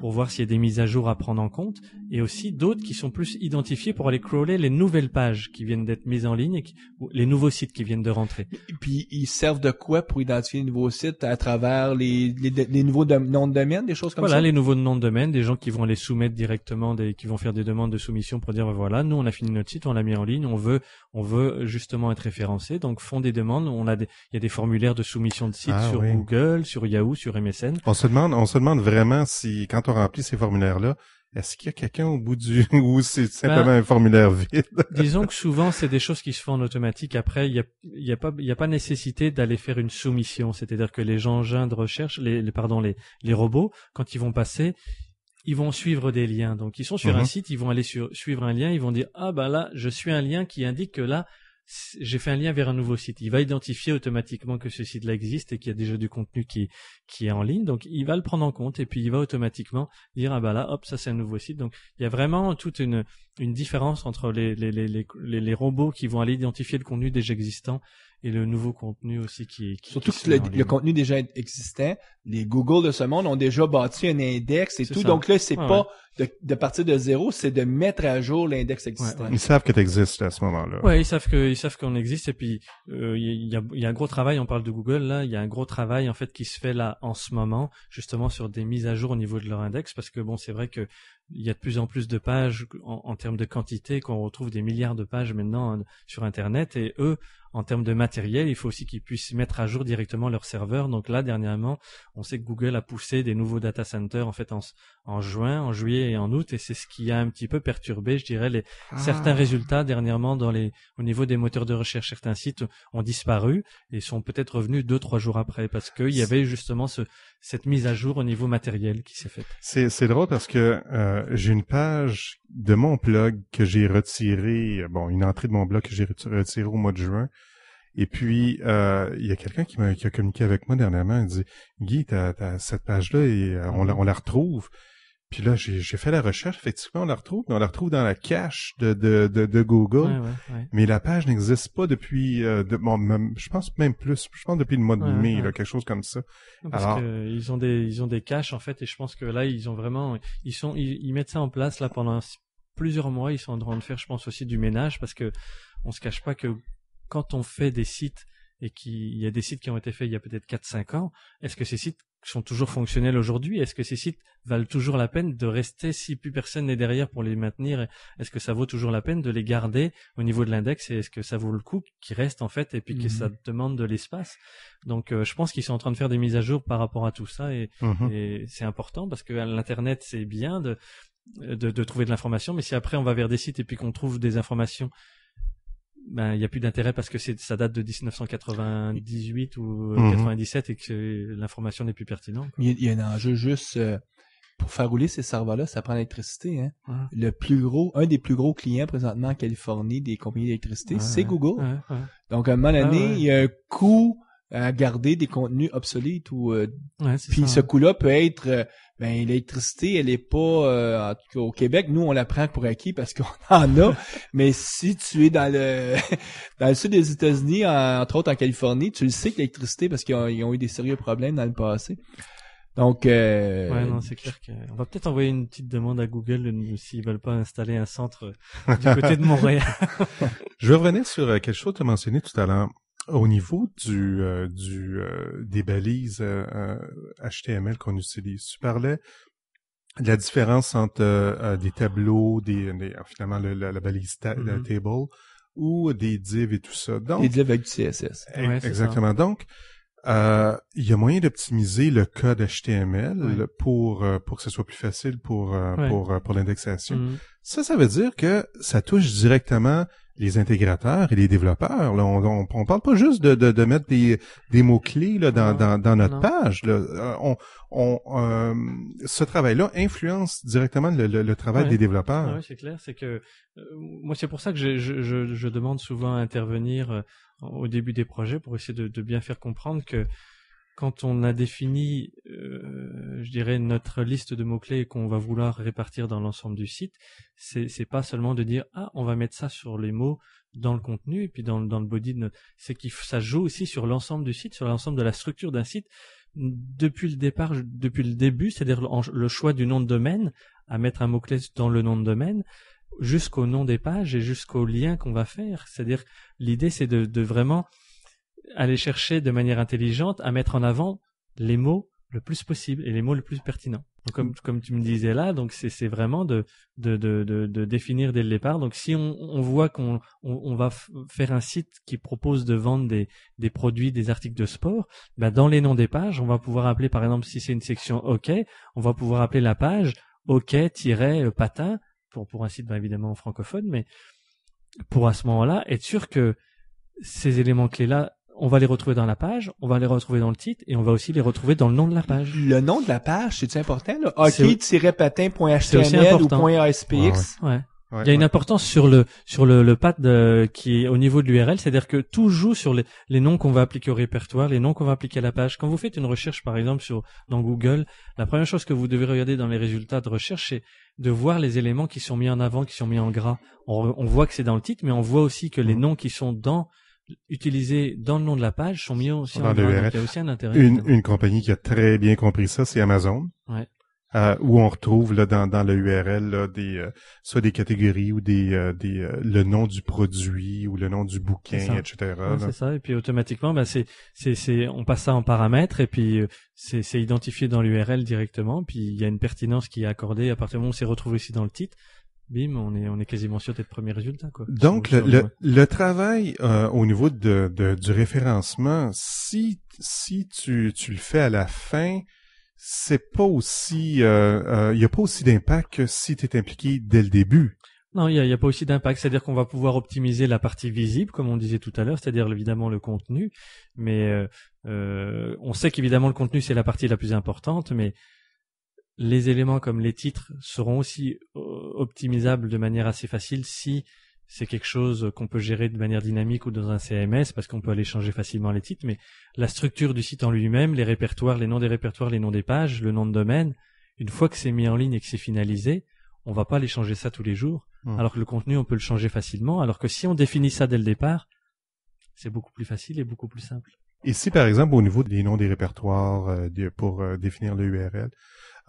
pour voir s'il y a des mises à jour à prendre en compte, et aussi d'autres qui sont plus identifiés pour aller crawler les nouvelles pages qui viennent d'être mises en ligne, ou les nouveaux sites qui viennent de rentrer. Et puis ils servent de quoi pour identifier les nouveaux sites à travers les, les, nouveaux noms de domaine, des choses comme ça Voilà, les nouveaux noms de domaine, des gens qui vont les soumettre directement, des, qui vont faire des demandes de soumission pour dire ben voilà, nous on a fini notre site, on l'a mis en ligne, on veut, on veut euh, justement être référencé, donc font des demandes. On a des, il y a des formulaires de soumission de sites ah sur Google, sur Yahoo, sur MSN. On se demande, on se demande vraiment si quand on remplit ces formulaires-là, est-ce qu'il y a quelqu'un au bout du [laughs] ou c'est simplement ben, un formulaire vide [laughs] Disons que souvent c'est des choses qui se font en automatique. Après, il n'y a, pas il y a pas nécessité d'aller faire une soumission. C'est-à-dire que les engins de recherche, les, pardon les robots, quand ils vont passer, ils vont suivre des liens. Donc ils sont sur un mhm. site, ils vont aller sur, suivre un lien, ils vont dire ah bah là je suis un lien qui indique que là j'ai fait un lien vers un nouveau site. Il va identifier automatiquement que ce site-là existe et qu'il y a déjà du contenu qui, qui est en ligne. Donc, il va le prendre en compte et puis il va automatiquement dire, ah bah là, hop, ça c'est un nouveau site. Donc, il y a vraiment toute une, une différence entre les, les, les, les, robots qui vont aller identifier le contenu déjà existant et le nouveau contenu aussi qui est surtout que le, contenu déjà existant les Google de ce monde ont déjà bâti un index et tout donc là c'est pas De, partir de zéro c'est de mettre à jour l'index existant ils savent que existe à ce moment-là ouais ils savent que ils savent qu'on existe et puis euh, il y, a, y, a, un gros travail on parle de Google là il y a un gros travail en fait qui se fait là en ce moment justement sur des mises à jour au niveau de leur index parce que bon c'est vrai que il y a de plus en plus de pages en, en termes de quantité qu'on retrouve des milliards de pages maintenant hein, sur internet et eux en termes de matériel, il faut aussi qu'ils puissent mettre à jour directement leur serveur. Donc là, dernièrement, on sait que Google a poussé des nouveaux data centers en fait en, juin, en juillet et en août, et c'est ce qui a un petit peu perturbé, je dirais, les ah. certains résultats dernièrement dans les au niveau des moteurs de recherche. Certains sites ont disparu et sont peut-être revenus deux trois jours après parce qu'il y avait justement ce, cette mise à jour au niveau matériel qui s'est faite. C'est c'est drôle parce que euh, j'ai une page de mon blog que j'ai retiré, euh, bon, une entrée de mon blog que j'ai retirée au mois de juin et puis, euh, il y a quelqu'un qui, qui, a communiqué avec moi dernièrement, il dit, Guy, t'as cette page-là, et euh, on la, on, la, retrouve. Puis là, j'ai fait la recherche, effectivement, on la retrouve, mais on la retrouve dans la cache de, de, de, de Google. Mais la page n'existe pas depuis, euh, de, je pense même plus, je pense depuis le mois de mai, là, quelque chose comme ça. parce ils ont des, ils ont des caches en fait, et je pense que là, ils ont vraiment, ils sont, ils, mettent ça en place là pendant plusieurs mois. Ils sont en train de faire, je pense aussi, du ménage parce que on se cache pas que quand on fait des sites et qu'il y a des sites qui ont été faits il y a peut-être 4-5 ans, est-ce que ces sites sont toujours fonctionnels aujourd'hui Est-ce que ces sites valent toujours la peine de rester si plus personne n'est derrière pour les maintenir Est-ce que ça vaut toujours la peine de les garder au niveau de l'index Et est-ce que ça vaut le coup qu'ils restent en fait et puis que ça mhm. demande de l'espace Donc euh, je pense qu'ils sont en train de faire des mises à jour par rapport à tout ça et, mhm. c'est important parce que l'internet c'est bien de, de, de trouver de l'information, mais si après on va vers des sites et puis qu'on trouve des informations ben il n'y a plus d'intérêt parce que c'est ça date de 1998 ou 97 mhm. et que l'information n'est plus pertinente. Il y, a un enjeu juste euh, pour faire rouler ces serveurs-là, ça prend l'électricité. Hein? Le plus gros, un des plus gros clients présentement en Californie des compagnies d'électricité, c'est Google. Donc à un moment donné, ah, il y a un coût à garder des contenus obsolètes ou euh, puis ce hein. coup là peut être euh, ben, l'électricité elle est pas euh, au Québec nous on la prend pour acquis parce qu'on [laughs] en a mais si tu es dans le [laughs] dans le sud des États-Unis entre autres en Californie tu le sais que l'électricité parce qu'ils ont, eu des sérieux problèmes dans le passé donc ouais non c'est clair que on va peut-être envoyer une petite demande à Google s'ils veulent pas installer un centre du côté de [laughs] Montréal je veux revenir sur quelque chose que tu as mentionné tout à l'heure au niveau du, euh, du euh, des balises HTML euh, qu'on utilise, tu parlais de la différence entre des tableaux, des, finalement la, balise mm-hmm. table ou des divs et tout ça. Donc, des divs avec du CSS. exactement. Donc, il y a moyen d'optimiser le code HTML pour pour que ce soit plus facile pour pour l'indexation. Mm-hmm. Ça, ça veut dire que ça touche directement les intégrateurs et les développeurs. on, on, on parle pas juste de, de, de mettre des, des mots-clés là, dans, dans, dans, notre page. Là. Euh, on, on, euh, ce travail-là influence directement le, le, travail des développeurs. oui, c'est clair. C'est que euh, moi, c'est pour ça que je, je, je, demande souvent à intervenir au début des projets pour essayer de, de bien faire comprendre que quand on a défini, euh, je dirais, notre liste de mots-clés qu'on va vouloir répartir dans l'ensemble du site, c'est, c'est pas seulement de dire, ah, on va mettre ça sur les mots dans le contenu et puis dans, dans le body de notre... c'est qu'il ça joue aussi sur l'ensemble du site, sur l'ensemble de la structure d'un site. Depuis le départ, depuis le début, c'est-à-dire le choix du nom de domaine, à mettre un mot-clé dans le nom de domaine, jusqu'au nom des pages et jusqu'au lien qu'on va faire. C'est-à-dire, l'idée, c'est de, de vraiment aller chercher de manière intelligente à mettre en avant les mots le plus possible et les mots le plus pertinents. Donc, comme, comme tu me disais là, donc c'est, c'est vraiment de, de, de, de, définir dès le départ. Donc si on, voit qu'on on, va faire un site qui propose de vendre des, des produits, des articles de sport, bah, dans les noms des pages, on va pouvoir appeler par exemple si c'est une section OK, on va pouvoir appeler la page hockey-patin pour, pour un site bah, évidemment francophone, mais pour à ce moment-là être sûr que ces éléments clés là on va les retrouver dans la page, on va les retrouver dans le titre et on va aussi les retrouver dans le nom de la page. Le nom de la page, c'est important là. Hockey-patin.html ou .aspx. il y a une importance sur le sur le, le pad euh, qui est au niveau de l'URL, c'est-à-dire que tout joue sur les, les noms qu'on va appliquer au répertoire, les noms qu'on va appliquer à la page. Quand vous faites une recherche, par exemple, sur dans Google, la première chose que vous devez regarder dans les résultats de recherche, c'est de voir les éléments qui sont mis en avant, qui sont mis en gras. on voit que c'est dans le titre, mais on voit aussi que les mmh. noms qui sont dans utilisés dans le nom de la page sont mis aussi dans en Une, compagnie qui a très bien compris ça, c'est Amazon. Euh, où on retrouve là dans, dans le URL des euh, soit des catégories ou des, euh, des le nom du produit ou le nom du bouquin etc c'est ça et puis automatiquement ben, c'est c'est c'est on passe ça en paramètres et puis c'est c'est identifié dans l'URL directement puis il y a une pertinence qui est accordée à partir du moment où c'est retrouvé aussi dans le titre bim, on est, on est quasiment sûr d'être premier résultat. Quoi. Donc, le, le, travail euh, au niveau de, du référencement, si, si tu, tu le fais à la fin, c'est pas aussi, il euh, n'y euh, a pas aussi d'impact que si tu es impliqué dès le début. Non, il n'y a, a, pas aussi d'impact. C'est-à-dire qu'on va pouvoir optimiser la partie visible, comme on disait tout à l'heure, c'est-à-dire évidemment le contenu. Mais euh, on sait qu'évidemment le contenu c'est la partie la plus importante, mais les éléments comme les titres seront aussi euh, optimisables de manière assez facile si c'est quelque chose qu'on peut gérer de manière dynamique ou dans un CMS parce qu'on peut aller changer facilement les titres, mais la structure du site en lui-même, les répertoires, les noms des répertoires, les noms des pages, le nom de domaine, une fois que c'est mis en ligne et que c'est finalisé, on va pas aller changer ça tous les jours, hmm. alors que le contenu on peut le changer facilement, alors que si on définit ça dès le départ, c'est beaucoup plus facile et beaucoup plus simple. Et si, par exemple, au niveau des noms des répertoires euh, pour euh, définir le URL,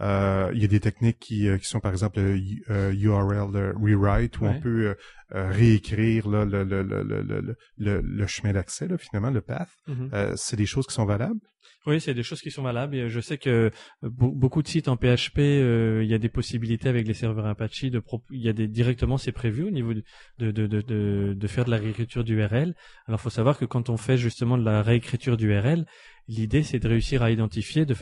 euh, il y a des techniques qui, sont, par exemple, le URL rewrite, où on peut réécrire le, chemin d'accès, finalement, le path. Mm-hmm. C'est des choses qui sont valables. Oui, c'est des choses qui sont valables. je sais que euh, beaucoup de sites en PHP, euh, il y a des possibilités avec les serveurs Apache de il y a des directement c'est prévu au niveau de de, faire de la réécriture d'URL. Alors il faut savoir que quand on fait justement de la réécriture d'URL, l'idée c'est de réussir à identifier de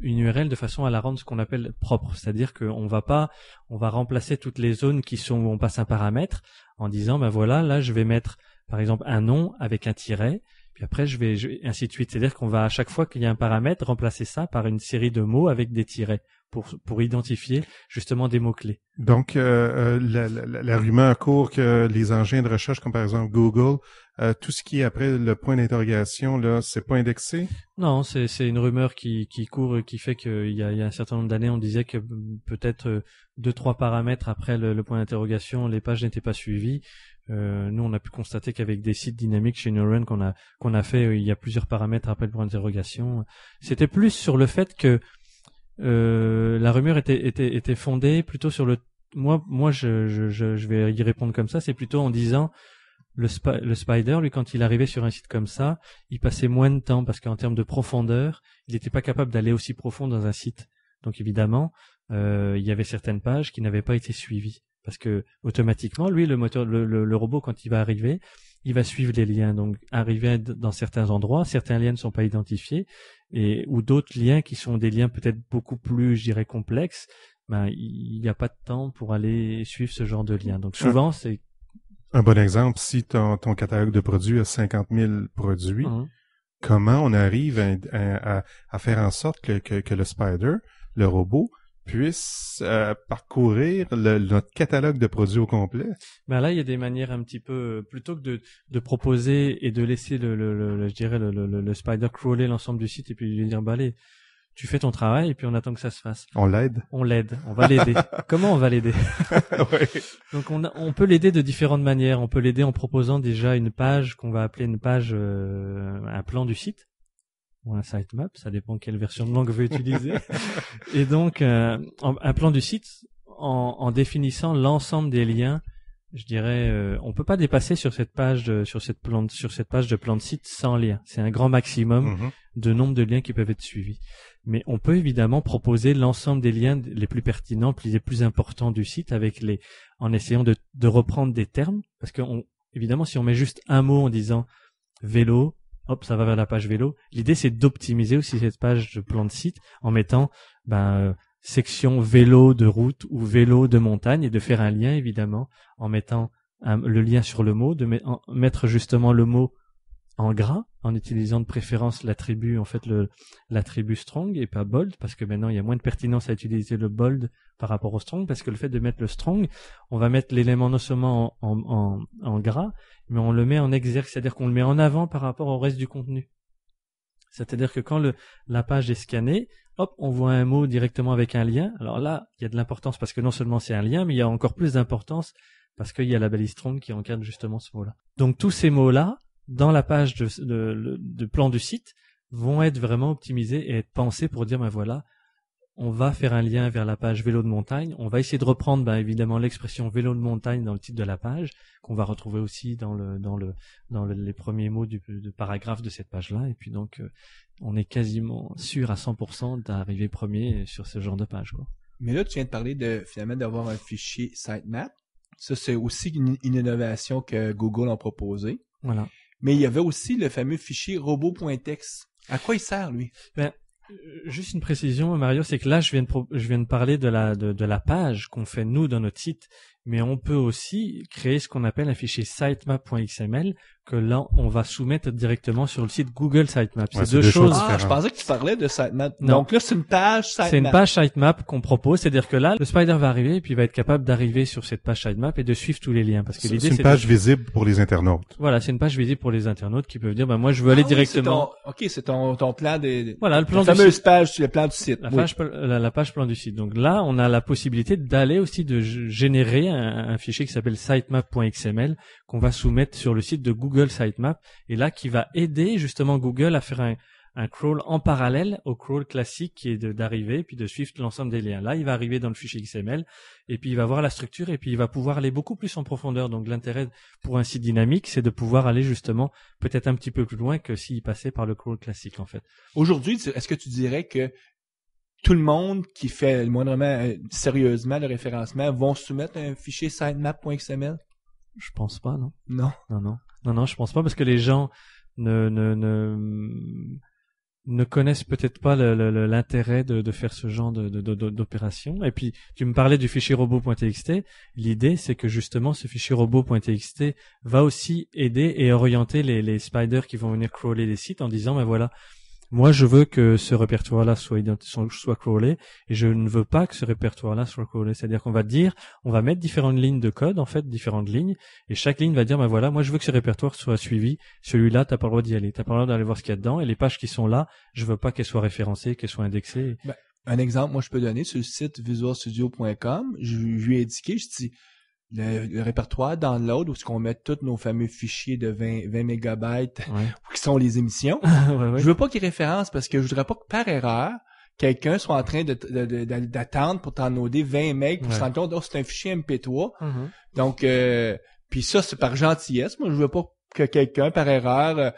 une URL de façon à la rendre ce qu'on appelle propre, c'est-à-dire qu'on va pas, on va remplacer toutes les zones qui sont où on passe un paramètre en disant ben voilà là je vais mettre par exemple un nom avec un tiret puis après je vais, ainsi de suite. C'est-à-dire qu'on va à chaque fois qu'il y a un paramètre remplacer ça par une série de mots avec des tirets pour pour identifier justement des mots clés. Donc euh, euh, la, la, la, rumeur court que les engins de recherche comme par exemple Google, euh, tout ce qui est après le point d'interrogation là, c'est pas indexé Non, c'est c'est une rumeur qui qui court qui fait qu'il y a, il y a un certain nombre d'années on disait que peut-être deux trois paramètres après le, le point d'interrogation les pages n'étaient pas suivies. Euh, nous, on a pu constater qu'avec des sites dynamiques chez Neuron qu'on a qu'on a fait, euh, il y a plusieurs paramètres appel pour interrogation. C'était plus sur le fait que euh, la rumeur était, était était fondée plutôt sur le moi moi je je je, vais y répondre comme ça. C'est plutôt en disant le, le Spider, lui, quand il arrivait sur un site comme ça, il passait moins de temps parce qu'en termes de profondeur, il n'était pas capable d'aller aussi profond dans un site. Donc évidemment, il y avait certaines pages qui n'avaient pas été suivies parce que automatiquement, lui, le moteur, le, robot, quand il va arriver, il va suivre les liens. Donc, arriver dans certains endroits, certains liens ne sont pas identifiés, et ou d'autres liens qui sont des liens peut-être beaucoup plus, je dirais, complexes. Ben, il n'y a pas de temps pour aller suivre ce genre de liens. Donc, souvent, c'est un bon exemple, si ton, ton, catalogue de produits a 50 000 produits, mmh. comment on arrive à, faire en sorte que, le spider, le robot, puisse euh, parcourir notre catalogue de produits au complet. Ben là, il y a des manières un petit peu euh, plutôt que de, proposer et de laisser le, je dirais le, spider crawler l'ensemble du site et puis lui dire bah tu fais ton travail et puis on attend que ça se fasse. On l'aide. On l'aide. On va l'aider. [laughs] Comment on va l'aider [laughs] Donc on, peut l'aider de différentes manières. On peut l'aider en proposant déjà une page qu'on va appeler une page, euh, un plan du site ou un sitemap, ça dépend quelle version de langue vous utiliser. [laughs] et donc, euh, un plan du site en, définissant l'ensemble des liens. Je dirais, euh, on peut pas dépasser sur cette page, de, sur cette plan, sur cette page de plan de site sans lien. C'est un grand maximum mhm. de nombre de liens qui peuvent être suivis. Mais on peut évidemment proposer l'ensemble des liens les plus pertinents, les plus importants du site, avec les, en essayant de, reprendre des termes, parce que évidemment, si on met juste un mot en disant vélo, hop, ça va vers la page vélo. L'idée, c'est d'optimiser aussi cette page de plan de site en mettant ben, euh, section vélo de route ou vélo de montagne et de faire un lien, évidemment, en mettant le lien sur le mot, de mettre justement le mot en gras en utilisant de préférence l'attribut en fait le l'attribut strong et pas bold parce que maintenant il y a moins de pertinence à utiliser le bold par rapport au strong parce que le fait de mettre le strong on va mettre l'élément non seulement en, gras mais on le met en exergue c'est-à-dire qu'on le met en avant par rapport au reste du contenu c'est-à-dire que quand le la page est scannée hop on voit un mot directement avec un lien alors là il y a de l'importance parce que non seulement c'est un lien mais il y a encore plus d'importance parce qu'il y a la balise strong qui encadre justement ce mot-là donc tous ces mots-là dans la page de, plan du site vont être vraiment optimisés et être pensés pour dire ben voilà on va faire un lien vers la page vélo de montagne on va essayer de reprendre ben, évidemment l'expression vélo de montagne dans le titre de la page qu'on va retrouver aussi dans le dans le dans les premiers mots du, paragraphe de cette page là et puis donc euh, on est quasiment sûr à 100% d'arriver premier sur ce genre de page quoi mais là tu viens de parler de finalement d'avoir un fichier sitemap ça c'est aussi une, une innovation que Google a proposée voilà. Mais il y avait aussi le fameux fichier robot.txt. À quoi il sert, lui? Ben, juste une précision, Mario, c'est que là, je viens de, je viens de parler de la, de, de la page qu'on fait, nous, dans notre site mais on peut aussi créer ce qu'on appelle un fichier sitemap.xml que là on va soumettre directement sur le site Google Sitemap. c'est deux, choses. Ah, je pensais que tu parlais de sitemap. Donc là c'est une page sitemap. C'est une page sitemap qu'on propose, c'est-à-dire que là le spider va arriver et puis il va être capable d'arriver sur cette page sitemap et de suivre tous les liens parce que l'idée c'est une page visible pour les internautes. Voilà, c'est une page visible pour les internautes qui peuvent dire ben moi je veux aller ah directement. OK, c'est ton plan des Voilà, le plan la fameuse page le plan du site. La, page, la page plan du site. Donc là, on a la possibilité d'aller aussi de générer un, fichier qui s'appelle sitemap.xml qu'on va soumettre sur le site de Google Sitemap et là qui va aider justement Google à faire un, un crawl en parallèle au crawl classique qui est d'arriver puis de suivre l'ensemble des liens. Là, il va arriver dans le fichier XML et puis il va voir la structure et puis il va pouvoir aller beaucoup plus en profondeur. Donc l'intérêt pour un site dynamique, c'est de pouvoir aller justement peut-être un petit peu plus loin que s'il passait par le crawl classique en fait. Aujourd'hui, est-ce que tu dirais que tout le monde qui fait le moindrement euh, sérieusement le référencement vont soumettre un fichier sitemap.xml? Je pense pas, non. Non. Non, non. Non, non, je pense pas parce que les gens ne, ne, ne, connaissent peut-être pas l'intérêt de, faire ce genre d'opération. Et puis, tu me parlais du fichier robot.txt. L'idée, c'est que justement, ce fichier robot.txt va aussi aider et orienter les, les spiders qui vont venir crawler les sites en disant, ben voilà, moi, je veux que ce répertoire-là soit, soit crawlé, et je ne veux pas que ce répertoire-là soit crawlé. C'est-à-dire qu'on va dire, on va mettre différentes lignes de code, en fait, différentes lignes, et chaque ligne va dire, ben voilà, moi je veux que ce répertoire soit suivi, celui-là, t'as pas le droit d'y aller, t'as pas le droit d'aller voir ce qu'il y a dedans, et les pages qui sont là, je veux pas qu'elles soient référencées, qu'elles soient indexées. Ben, un exemple, moi je peux donner sur le site visualstudio.com, je lui ai indiqué, je dis, le, répertoire download où ce qu'on met tous nos fameux fichiers de 20, 20 mégabytes [laughs] qui sont les émissions. [laughs] Je veux pas qu'ils référencent parce que je voudrais pas que par erreur, quelqu'un soit en train d'attendre pour t'enoder 20 mb pour se rendre compte, oh, c'est un fichier MP3. Mm-hmm. Donc, euh, puis ça, c'est par gentillesse. Moi, je veux pas que quelqu'un, par erreur, euh,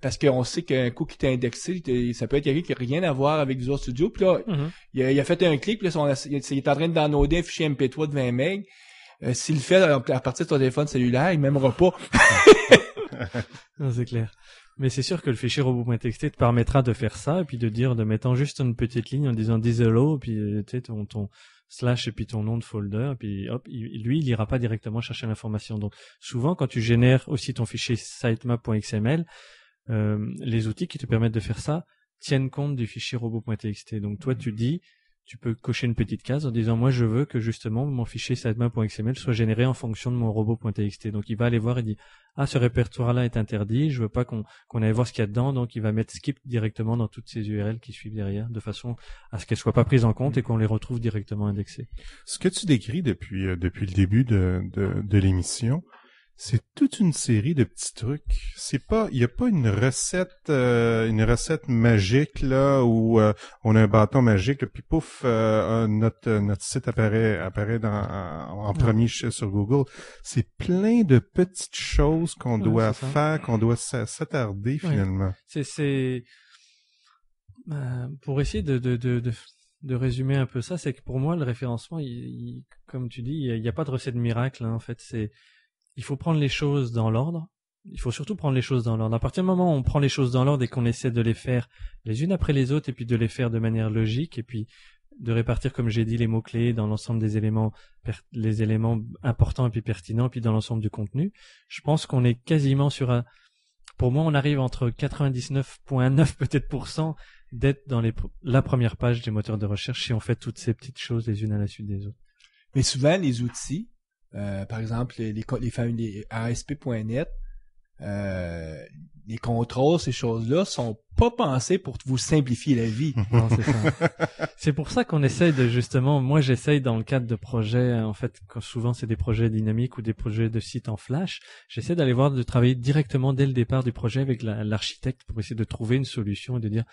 parce qu'on sait qu'un coup qui t'a indexé, ça peut être quelqu'un qui n'a rien à voir avec Visual Studio. Puis là, mm-hmm. il, a, fait un clic, puis il, est en train de un fichier MP3 de 20 MB. Euh, s'il le fait euh, à partir de ton téléphone cellulaire, il m'aimera pas. [laughs] c'est clair. Mais c'est sûr que le fichier robot.txt te permettra de faire ça, et puis de dire, de mettre en juste une petite ligne en disant dis hello, puis euh, tu ton, ton slash et puis ton nom de folder, et puis hop, lui, il ira pas directement chercher l'information. Donc souvent, quand tu génères aussi ton fichier sitemap.xml, euh, les outils qui te permettent de faire ça tiennent compte du fichier robot.txt. Donc toi, tu dis tu peux cocher une petite case en disant moi je veux que justement mon fichier sitemap.xml soit généré en fonction de mon robot.txt. Donc il va aller voir et dit ah ce répertoire là est interdit, je veux pas qu'on aille voir ce qu'il y a dedans, donc il va mettre skip directement dans toutes ces URL qui suivent derrière, de façon à ce qu'elles soient pas prises en compte et qu'on les retrouve directement indexées. Ce que tu décris depuis euh, depuis le début de, de l'émission, c'est toute une série de petits trucs. C'est pas, il n'y a pas une recette, euh, une recette magique là où euh, on a un bâton magique puis pouf, euh, notre notre site apparaît apparaît dans, en, premier sur Google. C'est plein de petites choses qu'on doit faire, qu'on doit s'attarder finalement. C'est pour essayer de, de, de, de résumer un peu ça, c'est que pour moi, le référencement, il, comme tu dis, il n'y a, pas de recette miracle. Hein, en fait, c'est il faut prendre les choses dans l'ordre. Il faut surtout prendre les choses dans l'ordre. À partir du moment où on prend les choses dans l'ordre et qu'on essaie de les faire les unes après les autres et puis de les faire de manière logique et puis de répartir, comme j'ai dit, les mots-clés dans l'ensemble des éléments, les éléments importants et puis pertinents, et puis dans l'ensemble du contenu, je pense qu'on est quasiment sur un, pour moi, on arrive entre 99.9 peut-être d'être dans les, la première page des moteurs de recherche si on fait toutes ces petites choses les unes à la suite des autres. Mais souvent, les outils, euh, par exemple, les, les, ASP.net, euh, les contrôles, ces choses-là sont pas pensées pour vous simplifier la vie. [laughs] [laughs] c'est pour ça qu'on essaye de justement, moi j'essaye dans le cadre de projets, en fait, quand souvent c'est des projets dynamiques ou des projets de sites en flash, j'essaie d'aller voir, de travailler directement dès le départ du projet avec l'architecte pour essayer de trouver une solution et de dire,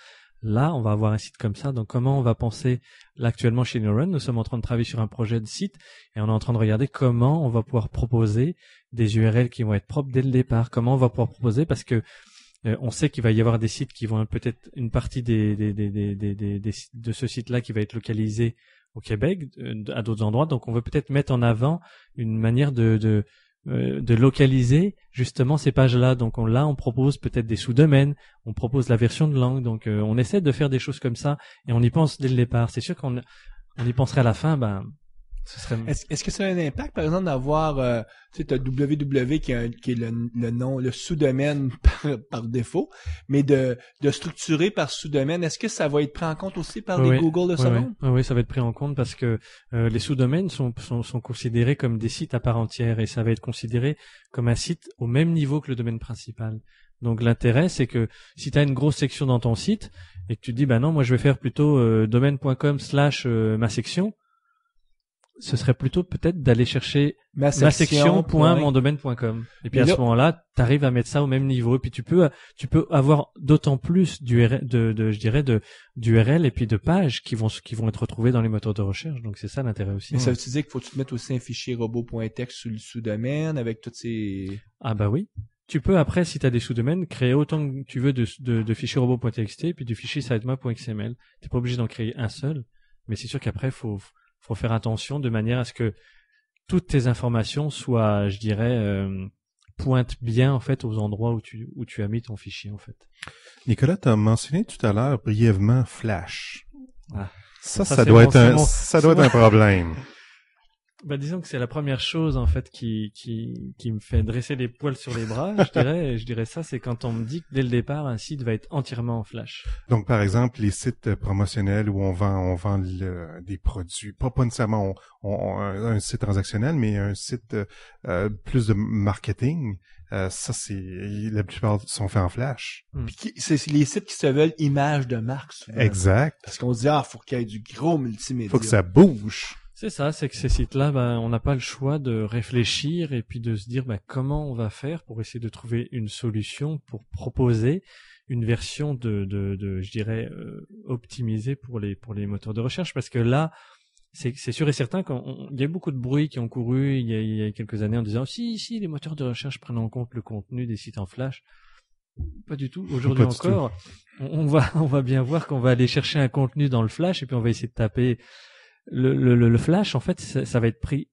Là, on va avoir un site comme ça. Donc, comment on va penser actuellement chez Neuron Nous sommes en train de travailler sur un projet de site et on est en train de regarder comment on va pouvoir proposer des URL qui vont être propres dès le départ. Comment on va pouvoir proposer parce que euh, on sait qu'il va y avoir des sites qui vont peut-être une partie des, de ce site-là qui va être localisé au Québec, euh, à d'autres endroits. Donc, on veut peut-être mettre en avant une manière de euh, de localiser justement ces pages-là. Donc on, là, on propose peut-être des sous-domaines, on propose la version de langue. Donc euh, on essaie de faire des choses comme ça et on y pense dès le départ. C'est sûr qu'on on y penserait à la fin, ben est-ce que ça a un impact, par exemple, d'avoir, euh, tu sais, as WW e qui, est le, nom, le sous-domaine [laughs] par, défaut, mais de, structurer par sous-domaine, est-ce que ça va être pris en compte aussi par les Google de ce oui, Oui. ça va être pris en compte parce que euh, les sous-domaines sont, considérés comme des sites à part entière et ça va être considéré comme un site au même niveau que le domaine principal. Donc l'intérêt, c'est que si tu as une grosse section dans ton site et que tu dis, bah non, moi je vais faire plutôt euh, domaine.com slash ma section, ce serait plutôt peut-être d'aller chercher ma section.mondomaine.com et puis à ce moment-là tu arrives à mettre ça au même niveau et puis tu peux tu peux avoir d'autant plus du de, je dirais de d'URL et puis de pages qui vont qui vont être retrouvées dans les moteurs de recherche donc c'est ça l'intérêt aussi Mais ça veut dire qu'il faut te mettre aussi un fichier robot.txt sous le sous-domaine avec toutes ces Ah bah oui tu peux après, si tu as des sous-domaines, créer autant que tu veux de, de, de fichiers robot.txt puis du fichier sitemap.xml. T'es pas obligé d'en créer un seul, mais c'est sûr qu'après, faut, faut faire attention de manière à ce que toutes tes informations soient, je dirais, euh, pointent bien en fait aux endroits où tu où tu as mis ton fichier en fait. Nicolas, tu as mentionné tout à l'heure brièvement Flash. Ah. ça, ça, doit être un, ça doit être un problème. [laughs] Bah, disons que c'est la première chose en fait qui me fait dresser les poils sur les bras, je dirais, je dirais ça c'est quand on me dit que dès le départ un site va être entièrement en flash. Donc par exemple les sites promotionnels où on vend on vend des produits, pas pas nécessairement un site transactionnel mais un site euh, plus de marketing, euh, ça c'est la plupart sont faits en flash. Hmm. c'est les sites qui se veulent images de marque Exact. Parce qu'on se dit ah faut qu'il y ait du gros multimédia. Faut que ça bouge. C'est ça, c'est que ces sites-là, ben, on n'a pas le choix de réfléchir et puis de se dire ben, comment on va faire pour essayer de trouver une solution pour proposer une version de, de, de je dirais, euh, optimisée pour les pour les moteurs de recherche parce que là, c'est sûr et certain qu'il y a beaucoup de bruit qui ont couru il y a, y a quelques années en disant si si les moteurs de recherche prennent en compte le contenu des sites en flash. Pas du tout. Aujourd'hui encore, on va [laughs] on va bien voir qu'on va aller chercher un contenu dans le flash et puis on va essayer de taper le, le, le, flash, en fait, ça, va être pris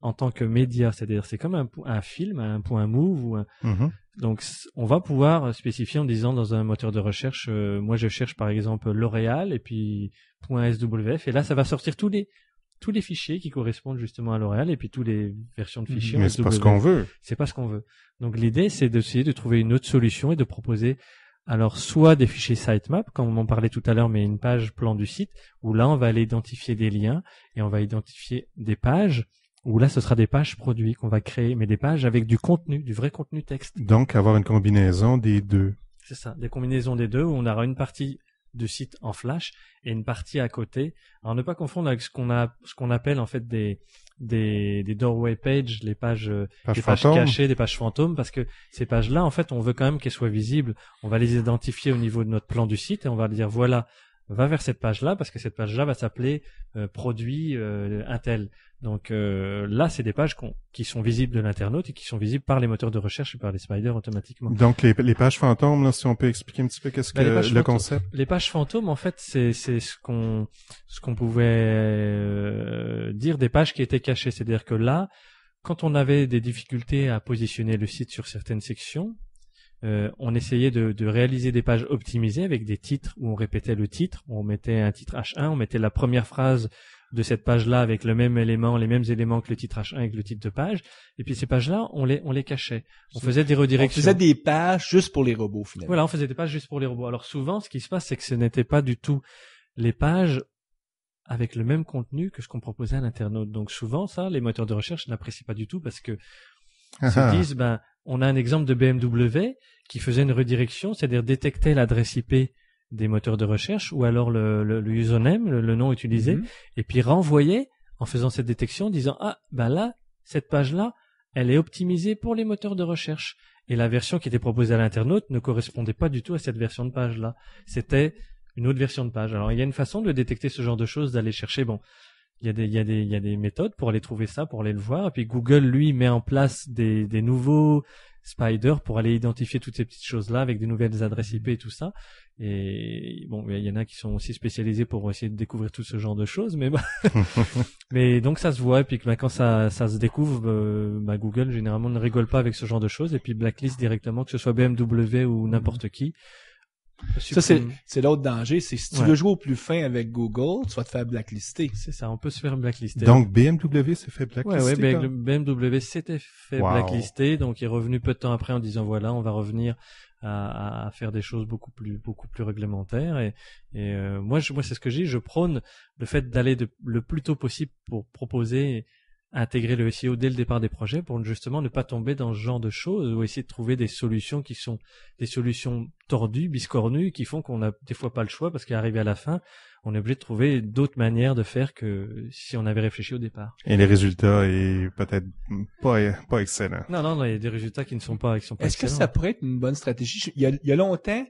en tant que média, c'est-à-dire c'est comme un, un, film, un point move ou un... Mm-hmm. Donc on va pouvoir spécifier en disant dans un moteur de recherche, euh, moi je cherche par exemple L'Oréal et puis point .swf et là ça va sortir tous les tous les fichiers qui correspondent justement à L'Oréal et puis toutes les versions de mm-hmm. fichiers. Mais c'est pas ce qu'on veut. C'est pas ce qu'on veut. Donc l'idée c'est d'essayer de trouver une autre solution et de proposer alors soit des fichiers sitemap, comme on en parlait tout à l'heure, mais une page plan du site, où là on va aller identifier des liens et on va identifier des pages, où là ce sera des pages produits qu'on va créer, mais des pages avec du contenu, du vrai contenu texte. Donc avoir une combinaison des deux. C'est ça, des combinaisons des deux, où on aura une partie du site en flash et une partie à côté. Alors ne pas confondre avec ce qu'on a, ce qu'on appelle en fait des, des, des doorway pages, les pages, euh, des pages cachées, des pages fantômes, parce que ces pages-là, en fait, on veut quand même qu'elles soient visibles. On va les identifier au niveau de notre plan du site et on va dire voilà, va vers cette page-là parce que cette page-là va s'appeler euh, produit euh, Intel. Donc euh, là, c'est des pages qui sont visibles de l'internaute et qui sont visibles par les moteurs de recherche et par les spiders automatiquement. Donc les, les pages fantômes, là, si on peut expliquer un petit peu qu'est-ce bah, que le concept. Les pages fantômes, en fait, c'est ce qu'on ce qu'on pouvait dire des pages qui étaient cachées. C'est-à-dire que là, quand on avait des difficultés à positionner le site sur certaines sections, euh, on essayait de, de, réaliser des pages optimisées avec des titres où on répétait le titre, on mettait un titre H1, on mettait la première phrase de cette page-là avec le même élément, les mêmes éléments que le titre H1 et le titre de page. Et puis ces pages-là, on les, on les cachait. On faisait des redirections. On faisait des pages juste pour les robots, finalement. Voilà, on faisait des pages juste pour les robots. Alors souvent, ce qui se passe, c'est que ce n'était pas du tout les pages avec le même contenu que ce qu'on proposait à l'internaute. Donc souvent, ça, les moteurs de recherche n'apprécient pas du tout parce que se ah ah. disent, ben, on a un exemple de BMW qui faisait une redirection, c'est-à-dire détectait l'adresse IP des moteurs de recherche ou alors le, le, le username, le, nom utilisé, mhm. et puis renvoyait en faisant cette détection, disant ah ben là cette page là, elle est optimisée pour les moteurs de recherche et la version qui était proposée à l'internaute ne correspondait pas du tout à cette version de page là. C'était une autre version de page. Alors il y a une façon de détecter ce genre de choses, d'aller chercher bon il y a des il y a des il y a des méthodes pour aller trouver ça pour aller le voir et puis Google lui met en place des des nouveaux spiders pour aller identifier toutes ces petites choses là avec des nouvelles adresses IP et tout ça et bon il y en a qui sont aussi spécialisés pour essayer de découvrir tout ce genre de choses mais [laughs] mais donc ça se voit et puis bah, quand ça ça se découvre bah, bah, Google généralement ne rigole pas avec ce genre de choses et puis blacklist directement que ce soit BMW ou mhm. n'importe qui ça, c'est l'autre danger. C'est si tu veux jouer au plus fin avec Google, tu vas te faire blacklister. C'est ça, on peut se faire blacklister. Donc, BMW s'est fait blacklister. Oui, ouais, BMW s'était fait blacklister. Donc, il est revenu peu de temps après en disant, voilà, on va revenir à, à faire des choses beaucoup plus, beaucoup plus réglementaires. Et, et euh, moi, je, moi c'est ce que j'ai. Je prône le fait d'aller le plus tôt possible pour proposer intégrer le SEO dès le départ des projets pour justement ne pas tomber dans ce genre de choses ou essayer de trouver des solutions qui sont des solutions tordues, biscornues, qui font qu'on n'a des fois pas le choix parce qu'arrivé à la fin, on est obligé de trouver d'autres manières de faire que si on avait réfléchi au départ. Et les résultats est peut-être pas, pas excellents Non, non, non, il y a des résultats qui ne sont pas, excellents. Est-ce que ça pourrait être une bonne stratégie? Il y a, longtemps,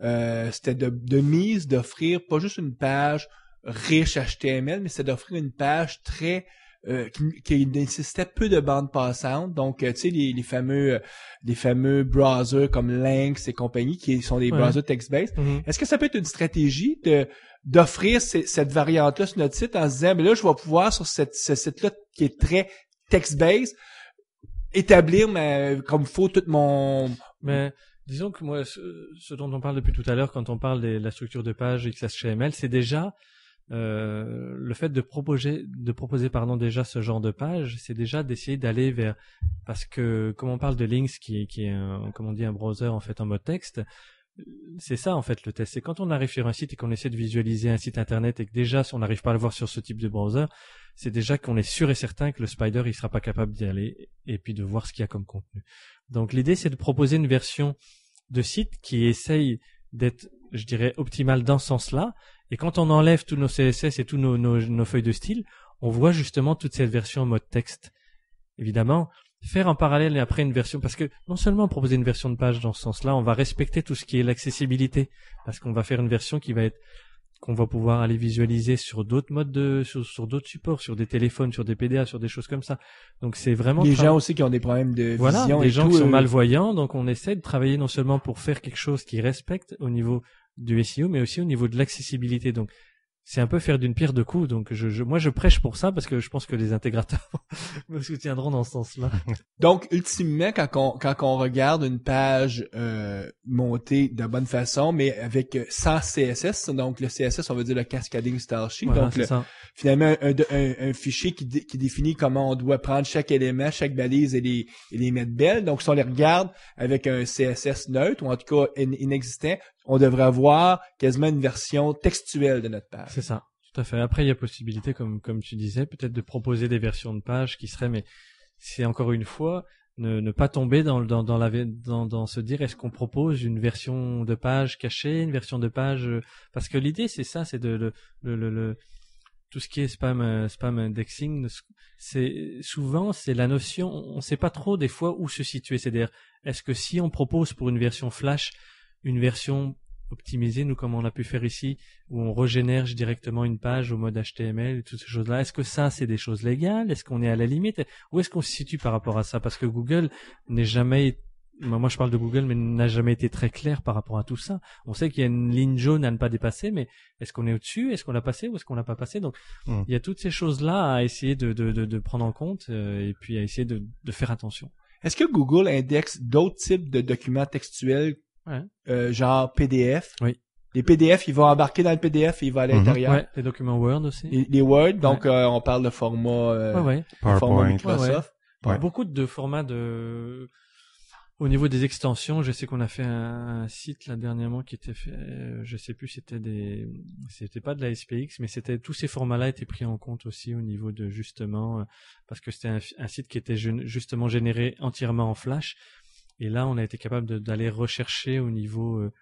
euh, c'était de, de mise d'offrir pas juste une page riche HTML, mais c'est d'offrir une page très euh, qui, qui, nécessitait peu de bandes passantes. Donc, euh, tu sais, les, fameux euh, les fameux browsers comme Lynx et compagnie, qui sont des browsers text-based. Mhm. Est-ce que ça peut être une stratégie de d'offrir cette variante-là sur notre site en se disant, mais ben là, je vais pouvoir sur cette, ce site-là qui est très text-based, établir comme faut tout mon... Mais... Disons que moi, ce, dont on parle depuis tout à l'heure, quand on parle de la structure de page XML, c'est déjà euh, le fait de proposer, de proposer pardon, déjà ce genre de page, c'est déjà d'essayer d'aller vers, parce que comme on parle de Links qui, qui est, un, comme on dit, un browser en fait en mode texte, c'est ça en fait le test. C'est quand on arrive sur un site et qu'on essaie de visualiser un site internet et que déjà si on n'arrive pas à le voir sur ce type de browser, c'est déjà qu'on est sûr et certain que le spider il sera pas capable d'y aller et puis de voir ce qu'il y a comme contenu. Donc l'idée c'est de proposer une version de site qui essaye d'être, je dirais, optimale dans ce sens-là et quand on enlève tous nos CSS et tous nos, nos, nos feuilles de style, on voit justement toute cette version en mode texte. Évidemment, faire en parallèle et après une version, parce que non seulement proposer une version de page dans ce sens-là, on va respecter tout ce qui est l'accessibilité, parce qu'on va faire une version qui va être qu'on va pouvoir aller visualiser sur d'autres modes de sur, d'autres supports, sur des téléphones, sur des PDA, sur des choses comme ça. Donc c'est vraiment des gens aussi qui ont des problèmes de voilà, vision des gens qui sont euh, malvoyants, donc on essaie de travailler non seulement pour faire quelque chose qui respecte au niveau du SEO, mais aussi au niveau de l'accessibilité. Donc, c'est un peu faire d'une pierre deux coups. Donc, je, moi, je prêche pour ça parce que je pense que les intégrateurs [laughs] me soutiendront dans ce sens-là. Donc, ultimement, quand on, quand on regarde une page euh, montée de bonne façon, mais avec sans CSS, donc le CSS, on veut dire le cascading style sheet. donc, finalement, un, fichier qui, qui, définit comment on doit prendre chaque élément, chaque balise et les, et les mettre belles. Donc, si on les regarde avec un CSS neutre ou en tout cas inexistant, on devrait avoir quasiment une version textuelle de notre page. C'est ça. Tout à fait. Après, il y a possibilité, comme, comme tu disais, peut-être de proposer des versions de pages qui seraient, mais c'est encore une fois, ne, pas tomber dans, dans, dans, la, dans, dans se dire est-ce qu'on propose une version de page cachée, une version de page, euh, parce que l'idée c'est ça, c'est de le, le, le, tout ce qui est spam, euh, spam indexing, c'est souvent c'est la notion, on ne sait pas trop des fois où se situer. C'est-à-dire, est-ce que si on propose pour une version flash une version optimisée, nous comme on a pu faire ici, où on régénère directement une page au mode HTML et toutes ces choses-là. Est-ce que ça, c'est des choses légales Est-ce qu'on est à la limite Où est-ce qu'on se situe par rapport à ça Parce que Google n'est jamais moi je parle de Google, mais n'a jamais été très clair par rapport à tout ça. On sait qu'il y a une ligne jaune à ne pas dépasser, mais est-ce qu'on est, au-dessus Est-ce qu'on l'a passé ou est-ce qu'on l'a pas passé Donc mmh. il y a toutes ces choses-là à essayer de, de, de, de, prendre en compte euh, et puis à essayer de, faire attention. Est-ce que Google indexe d'autres types de documents textuels Ouais. Euh, genre PDF. Oui. Les PDF, ils vont embarquer dans le PDF et il va à mhm. l'intérieur. les documents Word aussi. les Word, donc euh, on parle de format, euh, Microsoft. Beaucoup de formats de... Au niveau des extensions, je sais qu'on a fait un, site là dernièrement qui était fait, euh, je sais plus, c'était des, c'était pas de la SPX, mais c'était tous ces formats-là étaient pris en compte aussi au niveau de justement, parce que c'était un, site qui était justement généré entièrement en Flash, et là, on a été capable d'aller rechercher au niveau euh,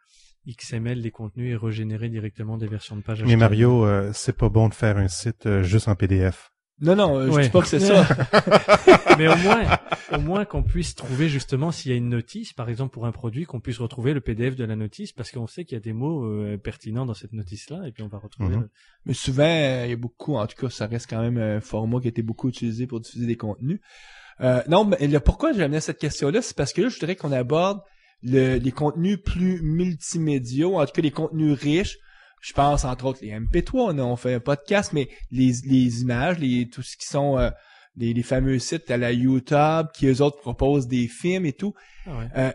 XML des contenus et régénérer directement des versions de pages. Mais Mario, euh, c'est pas bon de faire un site euh, juste en PDF. Non, non, je sais dis pas que c'est ça. [laughs] [laughs] Mais au moins, au moins qu'on puisse trouver justement s'il y a une notice, par exemple pour un produit, qu'on puisse retrouver le PDF de la notice parce qu'on sait qu'il y a des mots pertinents dans cette notice-là et puis on va retrouver. Mhm. Mais souvent, il y a beaucoup, en tout cas, ça reste quand même un format qui a été beaucoup utilisé pour diffuser des contenus. Euh, non, mais le, pourquoi amené cette question-là, c'est parce que là, je voudrais qu'on aborde les contenus plus multimédiaux, en tout cas les contenus riches. Je pense entre autres les MP3, on, fait un podcast, mais les, images, les, tout ce qui sont euh, les, fameux sites à la YouTube qui eux autres proposent des films et tout. Ah euh,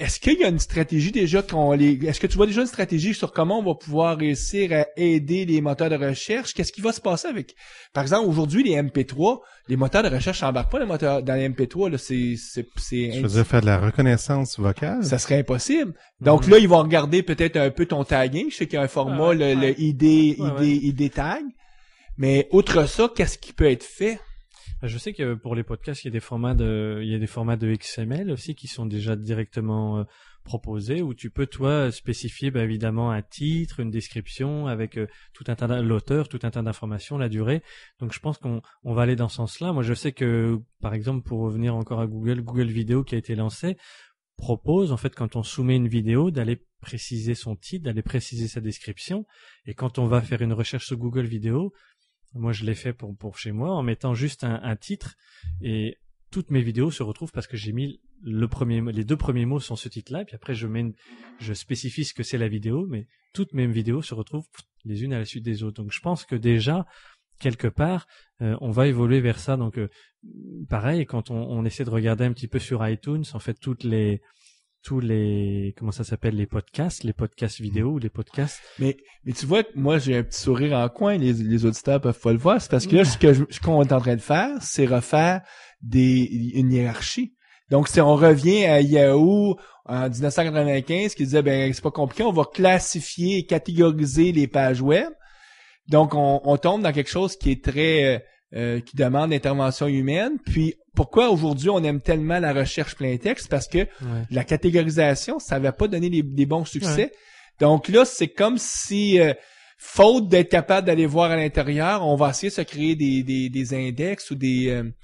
est-ce qu'il y a une stratégie déjà qu'on les est-ce que tu vois déjà une stratégie sur comment on va pouvoir réussir à aider les moteurs de recherche Qu'est-ce qui va se passer avec Par exemple, aujourd'hui les MP3, les moteurs de recherche embarquent pas les moteurs dans les MP3 là, c'est c'est c'est Je veux dire faire de la reconnaissance vocale Ça serait impossible. Mm-hmm. Donc là, ils vont regarder peut-être un peu ton tagging, je sais qu'il y a un format le, ID ID ID tag. Mais outre ça, qu'est-ce qui peut être fait je sais que pour les podcasts, il y a des formats de, il y a des formats de XML aussi qui sont déjà directement euh, proposés où tu peux toi spécifier bah, évidemment un titre, une description avec euh, tout un tas l'auteur, tout un tas d'informations, la durée. Donc je pense qu'on va aller dans ce sens-là. Moi je sais que par exemple pour revenir encore à Google, Google Vidéo qui a été lancé propose en fait quand on soumet une vidéo d'aller préciser son titre, d'aller préciser sa description et quand on va faire une recherche sur Google Vidéo, moi, je l'ai fait pour, pour chez moi en mettant juste un, titre et toutes mes vidéos se retrouvent parce que j'ai mis le premier, les deux premiers mots sont ce titre-là, et puis après je mène, je spécifie ce que c'est la vidéo, mais toutes mes vidéos se retrouvent les unes à la suite des autres. Donc je pense que déjà quelque part, euh, on va évoluer vers ça. Donc euh, pareil, quand on, essaie de regarder un petit peu sur iTunes, en fait toutes les tous les comment ça s'appelle les podcasts, les podcasts vidéo ou mm. les podcasts. Mais mais tu vois moi j'ai un petit sourire en coin, les les auditeurs peuvent pas le voir, c'est parce que là mm. ce que je, ce qu'on est en train de faire, c'est refaire des une hiérarchie. Donc si on revient à Yahoo en 1995 qui disait ben c'est pas compliqué, on va classifier et catégoriser les pages web. Donc on tombe dans quelque chose qui est très euh, euh, qui demande l'intervention humaine. Puis pourquoi aujourd'hui on aime tellement la recherche plein texte? Parce que la catégorisation, ça va pas donner des bons succès. Donc là, c'est comme si euh, faute d'être capable d'aller voir à l'intérieur, on va essayer de se créer des, des, index ou euh, des,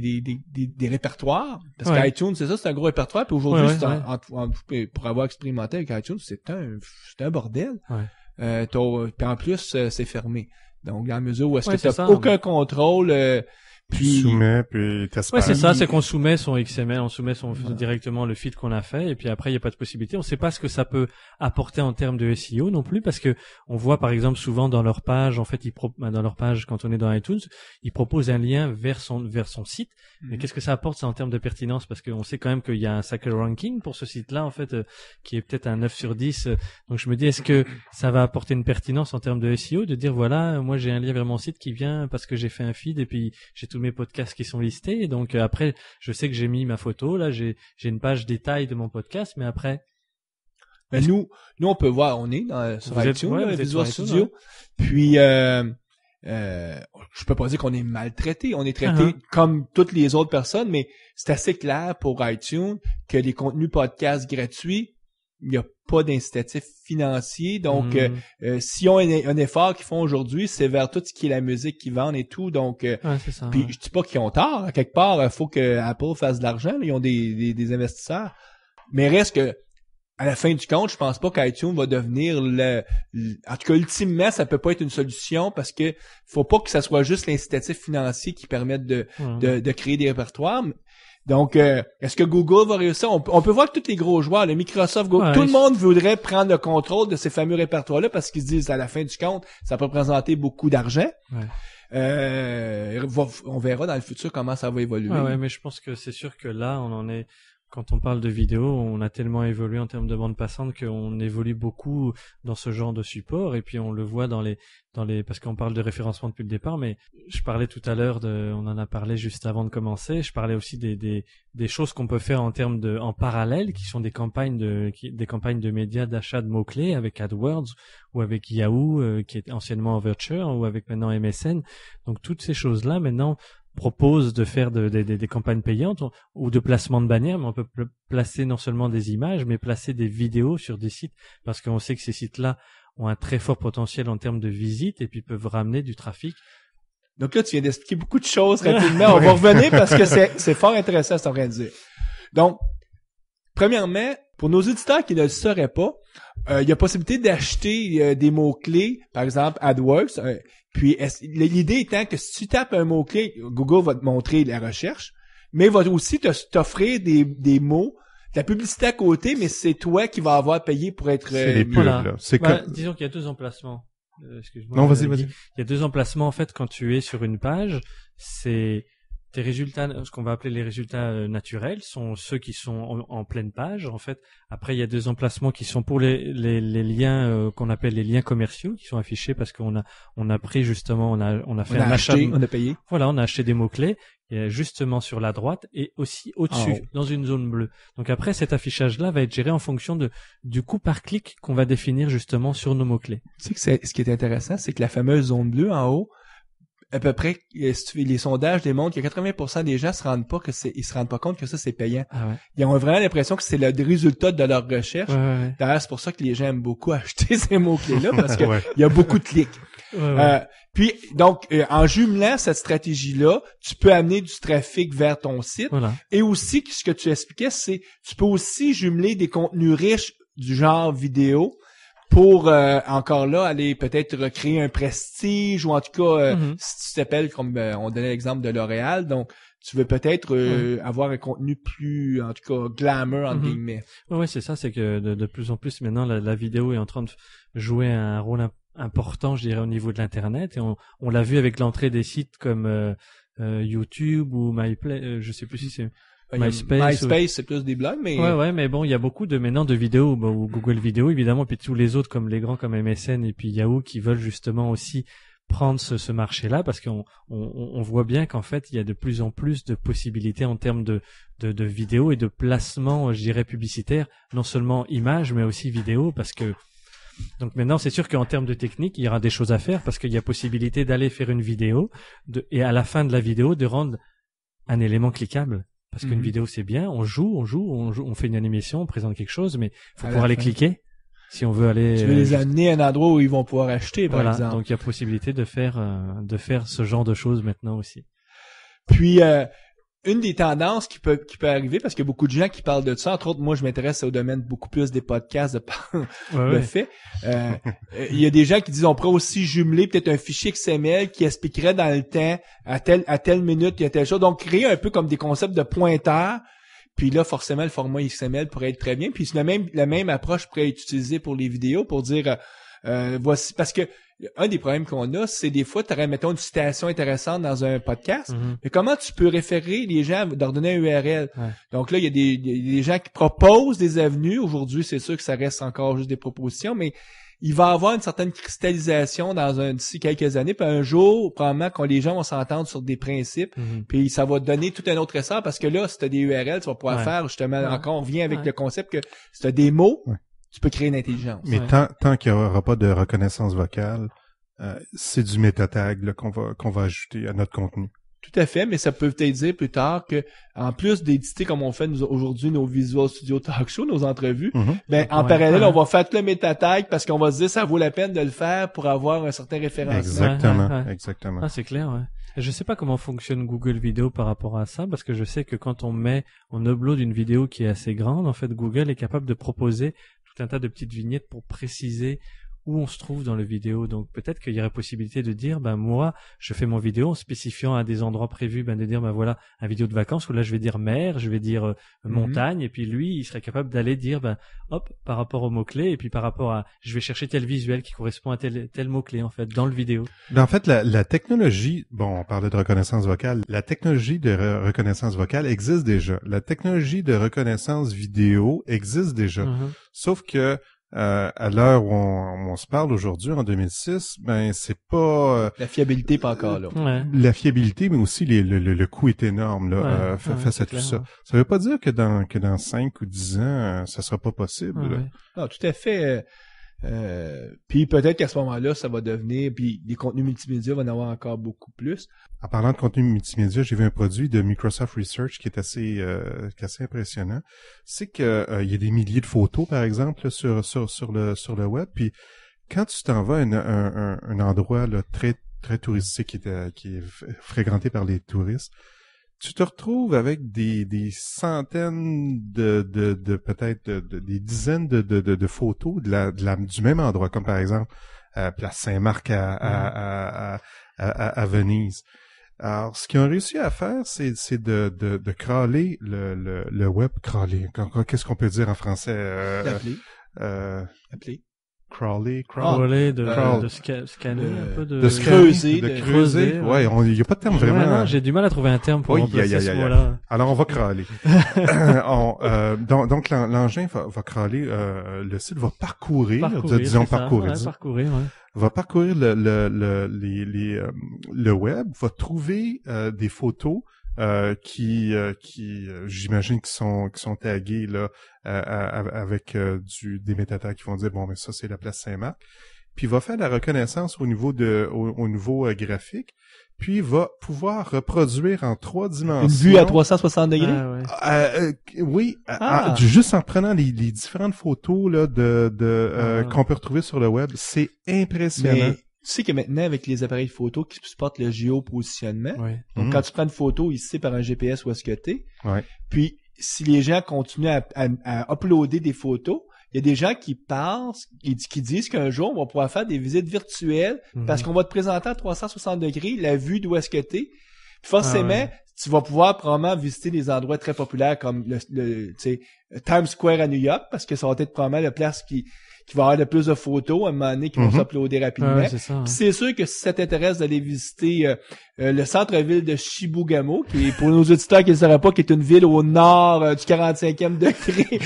des, des, des, répertoires. Parce qu'iTunes, c'est ça, c'est un gros répertoire. Puis aujourd'hui, pour avoir expérimenté avec iTunes, c'est un, un bordel. Euh, puis en plus, c'est fermé. Donc, dans la mesure où est-ce que tu n'as aucun contrôle, euh, puis soumet puis Ouais, c'est ça, c'est qu'on soumet son XML, on soumet son directement le feed qu'on a fait et puis après il y a pas de possibilité, on sait pas ce que ça peut apporter en termes de SEO non plus parce que on voit par exemple souvent dans leur page en fait ils ben, dans leur page quand on est dans iTunes, ils proposent un lien vers son vers son site. Mhm. Mais qu'est-ce que ça apporte ça en termes de pertinence parce qu'on sait quand même qu'il y a un sacré ranking pour ce site-là en fait euh, qui est peut-être un 9 sur 10. Euh. Donc je me dis est-ce que ça va apporter une pertinence en termes de SEO de dire voilà, moi j'ai un lien vers mon site qui vient parce que j'ai fait un feed et puis j'ai mes podcasts qui sont listés. donc euh, après, je sais que j'ai mis ma photo. Là, j'ai une page détail de mon podcast, mais après. Ben, nous, nous on peut voir, on est dans, sur iTunes, Studio. Puis euh, euh, je peux pas dire qu'on est maltraité, on est traité uh-huh. comme toutes les autres personnes, mais c'est assez clair pour iTunes que les contenus podcasts gratuits il n'y a pas d'incitatif financier. Donc, hmm. euh, euh si on un, effort qu'ils font aujourd'hui, c'est vers tout ce qui est la musique qui vendent et tout. Donc, euh, puis je dis pas qu'ils ont tort. À quelque part, il euh, faut que Apple fasse de l'argent. Ils ont des, des, investisseurs. Mais reste que, à la fin du compte, je pense pas qu'iTunes va devenir le, En tout cas, ultimement, ça peut pas être une solution parce que faut pas que ce soit juste l'incitatif financier qui permette de, de créer des répertoires. Donc, euh, est-ce que Google va réussir? On, peut voir que tous les gros joueurs, le Microsoft, Google, tout le monde voudrait prendre le contrôle de ces fameux répertoires-là parce qu'ils disent à la fin du compte, ça peut présenter beaucoup d'argent. Euh, on verra dans le futur comment ça va évoluer. Oui, mais je pense que c'est sûr que là, on en est, quand on parle de vidéo, on a tellement évolué en termes de bande passante qu'on évolue beaucoup dans ce genre de support et puis on le voit dans les dans les parce qu'on parle de référencement depuis le départ, mais je parlais tout à l'heure de, on en a parlé juste avant de commencer, je parlais aussi des des, des choses qu'on peut faire en termes de en parallèle qui sont des campagnes de des campagnes de médias d'achat de mots clés avec AdWords ou avec Yahoo euh, qui est anciennement Overture ou avec maintenant MSN. Donc toutes ces choses là maintenant propose de faire des campagnes payantes ou de placement de bannières, mais on peut placer non seulement des images, mais placer des vidéos sur des sites, parce qu'on sait que ces sites-là ont un très fort potentiel en termes de visites et puis peuvent ramener du trafic. Donc là, tu viens d'expliquer beaucoup de choses rapidement. [laughs] on va revenir parce que c'est fort intéressant à dire Donc, premièrement, pour nos auditeurs qui ne le sauraient pas, euh, il y a possibilité d'acheter euh, des mots-clés, par exemple AdWords, euh, puis l'idée étant que si tu tapes un mot-clé, Google va te montrer la recherche, mais va aussi t'offrir des, des mots la publicité à côté, mais c'est toi qui vas avoir payé pour être. C'est euh, les pubs, là. Bah, disons qu'il y a deux emplacements. Euh, non, vas-y, vas-y. Il y a deux emplacements en fait quand tu es sur une page. C'est résultats, ce qu'on va appeler les résultats euh, naturels, sont ceux qui sont en, pleine page. En fait, après, il y a deux emplacements qui sont pour les, liens euh, qu'on appelle les liens commerciaux, qui sont affichés parce qu'on a on a pris justement, on a on a fait on acheté, on a payé. Voilà, on a acheté des mots clés justement sur la droite et aussi au-dessus, ah, oh. dans une zone bleue. Donc après, cet affichage-là va être géré en fonction de, du coup par clic qu'on va définir justement sur nos mots-clés. ce qui est intéressant, c'est que la fameuse zone bleue en haut, à peu près, les sondages démontrent que 80% des gens se rendent pas que c'est, ils se rendent pas compte que ça c'est payant. Ah ils ont vraiment l'impression que c'est le résultat de leur recherche. D'ailleurs, c'est pour ça que les gens aiment beaucoup [laughs] acheter ces mots-clés là parce [laughs] qu'il il y a beaucoup de clics. Euh, puis donc euh, en jumelant cette stratégie là, tu peux amener du trafic vers ton site et aussi ce que tu expliquais, c'est tu peux aussi jumeler des contenus riches du genre vidéo pour euh, encore là aller peut-être recréer un prestige ou en tout cas euh, mhm. si tu t'appelles comme euh, on donnait l'exemple de L'Oréal donc tu veux peut-être mhm. avoir un contenu plus en tout cas glamour en mhm. guillemets. Oui, ouais, c'est ça c'est que de, plus en plus maintenant la, vidéo est en train de jouer un rôle important je dirais au niveau de l'internet et on, on l'a vu avec l'entrée des sites comme YouTube ou MyPlay je sais plus si c'est MySpace, c'est plus des blogs, mais ouais, ouais, mais bon, il y a beaucoup de maintenant de vidéos, bah, ou Google Vidéo évidemment, puis tous les autres comme les grands comme MSN et puis Yahoo qui veulent justement aussi prendre ce, marché-là parce qu'on voit bien qu'en fait il y a de plus en plus de possibilités en termes de, de, vidéos et de placements, je dirais publicitaires, non seulement images mais aussi vidéos parce que donc maintenant, c'est sûr qu'en termes de technique, il y aura des choses à faire parce qu'il y a possibilité d'aller faire une vidéo et à la fin de la vidéo de rendre un élément cliquable. Parce qu'une mhm. vidéo, c'est bien, on joue, on joue, on joue, on fait une animation, on présente quelque chose, mais faut pouvoir aller cliquer si on veut aller. Tu veux euh, les amener à un endroit où ils vont pouvoir acheter, par voilà, Donc il y a possibilité de faire, euh, de faire ce genre de choses maintenant aussi. Puis euh, une des tendances qui peut qui peut arriver parce qu'il y a beaucoup de gens qui parlent de ça entre autres moi je m'intéresse au domaine beaucoup plus des podcasts de [laughs] le fait euh, euh, il y a des gens qui disent on pourrait aussi jumeler peut-être un fichier XML qui expliquerait dans le temps à telle à telle minute il y a telle chose donc créer un peu comme des concepts de pointeurs puis là forcément le format XML pourrait être très bien puis la même la même approche pourrait être utilisée pour les vidéos pour dire euh, voici parce que un des problèmes qu'on a, c'est des fois, tu aurais, mettons, une citation intéressante dans un podcast, mhm. mais comment tu peux référer les gens, leur donner un URL? Donc là, il y a des, gens qui proposent des avenues. Aujourd'hui, c'est sûr que ça reste encore juste des propositions, mais il va avoir une certaine cristallisation dans d'ici quelques années, puis un jour, probablement quand les gens vont s'entendre sur des principes, mhm. puis ça va donner tout un autre essor parce que là, si tu as des URL, tu vas pouvoir faire justement, encore on vient avec le concept que si des mots, tu peux créer une intelligence. Mais tant, qu'il n'y aura pas de reconnaissance vocale, euh, c'est du métatag qu'on va, qu'on va ajouter à notre contenu. Tout à fait, mais ça peut peut-être dire plus tard que, en plus d'éditer comme on fait aujourd'hui nos Visual Studio Talk Show, nos entrevues, mhm. ben, en parallèle, on va faire tout le métatag parce qu'on va se dire ça vaut la peine de le faire pour avoir un certain référencement. Exactement, exactement. Ah, c'est clair, ouais. Je sais pas comment fonctionne Google Vidéo par rapport à ça parce que je sais que quand on met, on upload d'une vidéo qui est assez grande, en fait, Google est capable de proposer un tas de petites vignettes pour préciser où on se trouve dans le vidéo. Donc peut-être qu'il y aurait possibilité de dire, ben moi, je fais mon vidéo en spécifiant à des endroits prévus, ben de dire, ben voilà, un vidéo de vacances où là je vais dire mer, je vais dire euh, mhm. montagne, et puis lui, il serait capable d'aller dire, ben hop, par rapport au mot clé, et puis par rapport à, je vais chercher tel visuel qui correspond à tel tel mot clé en fait dans le vidéo. Ben en fait, la, la technologie, bon, on parle de reconnaissance vocale, la technologie de reconnaissance vocale existe déjà. La technologie de reconnaissance vidéo existe déjà, mhm. sauf que euh, à l'heure où on, on, se parle aujourd'hui, en 2006, ben c'est pas euh, la fiabilité pas encore là. La fiabilité, mais aussi le, le, le, coût est énorme là, euh, face à tout ça. Ça veut pas dire que dans que dans cinq ou dix ans, ça sera pas possible. non ah, tout à fait. Euh, puis peut-être qu'à ce moment-là, ça va devenir, puis les contenus multimédia vont en avoir encore beaucoup plus. En parlant de contenu multimédia, j'ai vu un produit de Microsoft Research qui est assez, euh, qui est assez impressionnant. C'est qu'il euh, y a des milliers de photos, par exemple, sur, sur, le, sur le web. Puis quand tu t'en vas à un, un, endroit là, très, très touristique qui est, qui est fréquenté par les touristes, tu te retrouves avec des, des centaines de, de, de peut-être des dizaines de, de, photos de la, du même endroit, comme par exemple à euh, Place Saint-Marc à, Venise. Alors, ce qu'ils ont réussi à faire, c'est, de, de, de crawler le, le, web, crawler. Qu'est-ce qu'on peut dire en français? Euh, Appeler. Euh, Crawler. Ah. crawler, de, scanner, un peu de, de creuser, de, creuser. ouais, il y a pas de terme vraiment. Hein. j'ai du mal à trouver un terme pour oui, remplacer là Alors on va crawler. [laughs] [laughs] Euh, donc, l'engin va, crawler, euh, le site va parcourir, parcourir disons parcourir, parcourir ouais. va parcourir le le le les, euh, le web, va trouver des photos euh, qui, euh, qui euh, j'imagine, qui sont, qui sont tagués là, avec du, des métateurs qui vont dire, bon, mais ça, c'est la place Saint-Marc. Puis va faire la reconnaissance au niveau, de, au, niveau graphique puis va pouvoir reproduire en trois dimensions. Une à 360 degrés. Ah, oui, ah. juste en prenant les, différentes photos de, de ah. qu'on peut retrouver sur le web, c'est impressionnant. Tu sais que maintenant, avec les appareils photo qui supportent le géopositionnement, donc mmh. quand tu prends une photo, ici par un GPS où est-ce que Puis, si les gens continuent à, à, uploader des photos, il y a des gens qui pensent, qui disent qu'un jour, on va pouvoir faire des visites virtuelles mmh. parce qu'on va te présenter à 360 degrés la vue d'où est-ce que tu Puis forcément, ah tu vas pouvoir probablement visiter des endroits très populaires comme le, le Times Square à New York parce que ça va être probablement la place qui qui va avoir le plus de photos à un moment donné qui vont mhm. s'uploader rapidement. c'est sûr que si ça t'intéresse d'aller visiter euh, euh, le centre-ville de Chibougamo, qui est, pour nos auditeurs qui ne sauraient pas, qui est une ville au nord euh, du 45e degré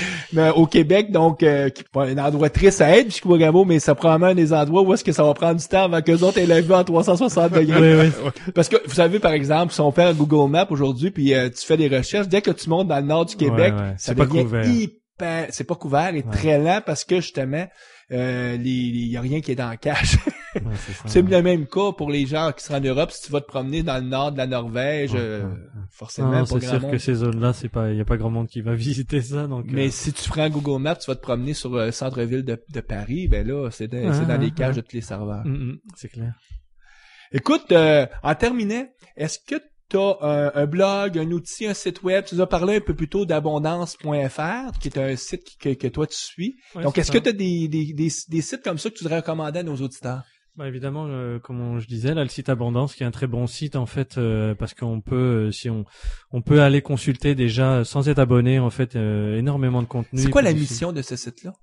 [laughs] au Québec, donc qui est un endroit triste à être, Chibougamo, mais c'est probablement un des endroits où est-ce que ça va prendre du temps avant que autres aient la vue en 360 degrés. Parce que vous savez, par exemple, si on fait Google Maps aujourd'hui, puis tu fais des recherches, dès que tu montes dans le nord du Québec, ça devient hyper c'est pas couvert et très lent parce que justement euh, il y a rien qui est dans cache. [laughs] c'est le même cas pour les gens qui sont en Europe, si tu vas te promener dans le nord de la Norvège, euh, forcément c'est sûr que ces zones-là, c'est pas il y a pas grand monde qui va [laughs] visiter ça donc Mais euh. si tu prends Google Maps, tu vas te promener sur le euh, centre-ville de, Paris, ben là, c'est dans, les cages de tous les serveurs. Mm, mm, c'est clair. Écoute, en terminant, est-ce que tu as euh, un, blog, un outil, un site web. Tu nous as parlé un peu plus tôt d'abondance.fr, qui est un site que, toi tu suis. Donc, est-ce que tu as des, des, sites comme ça que tu voudrais recommander à nos auditeurs? Bah évidemment, euh, comme je disais, là, le site Abondance, qui est un très bon site en fait, euh, parce qu'on peut, euh, si on, on peut aller consulter déjà sans être abonné en fait, énormément de contenu. C'est quoi la mission de ce site-là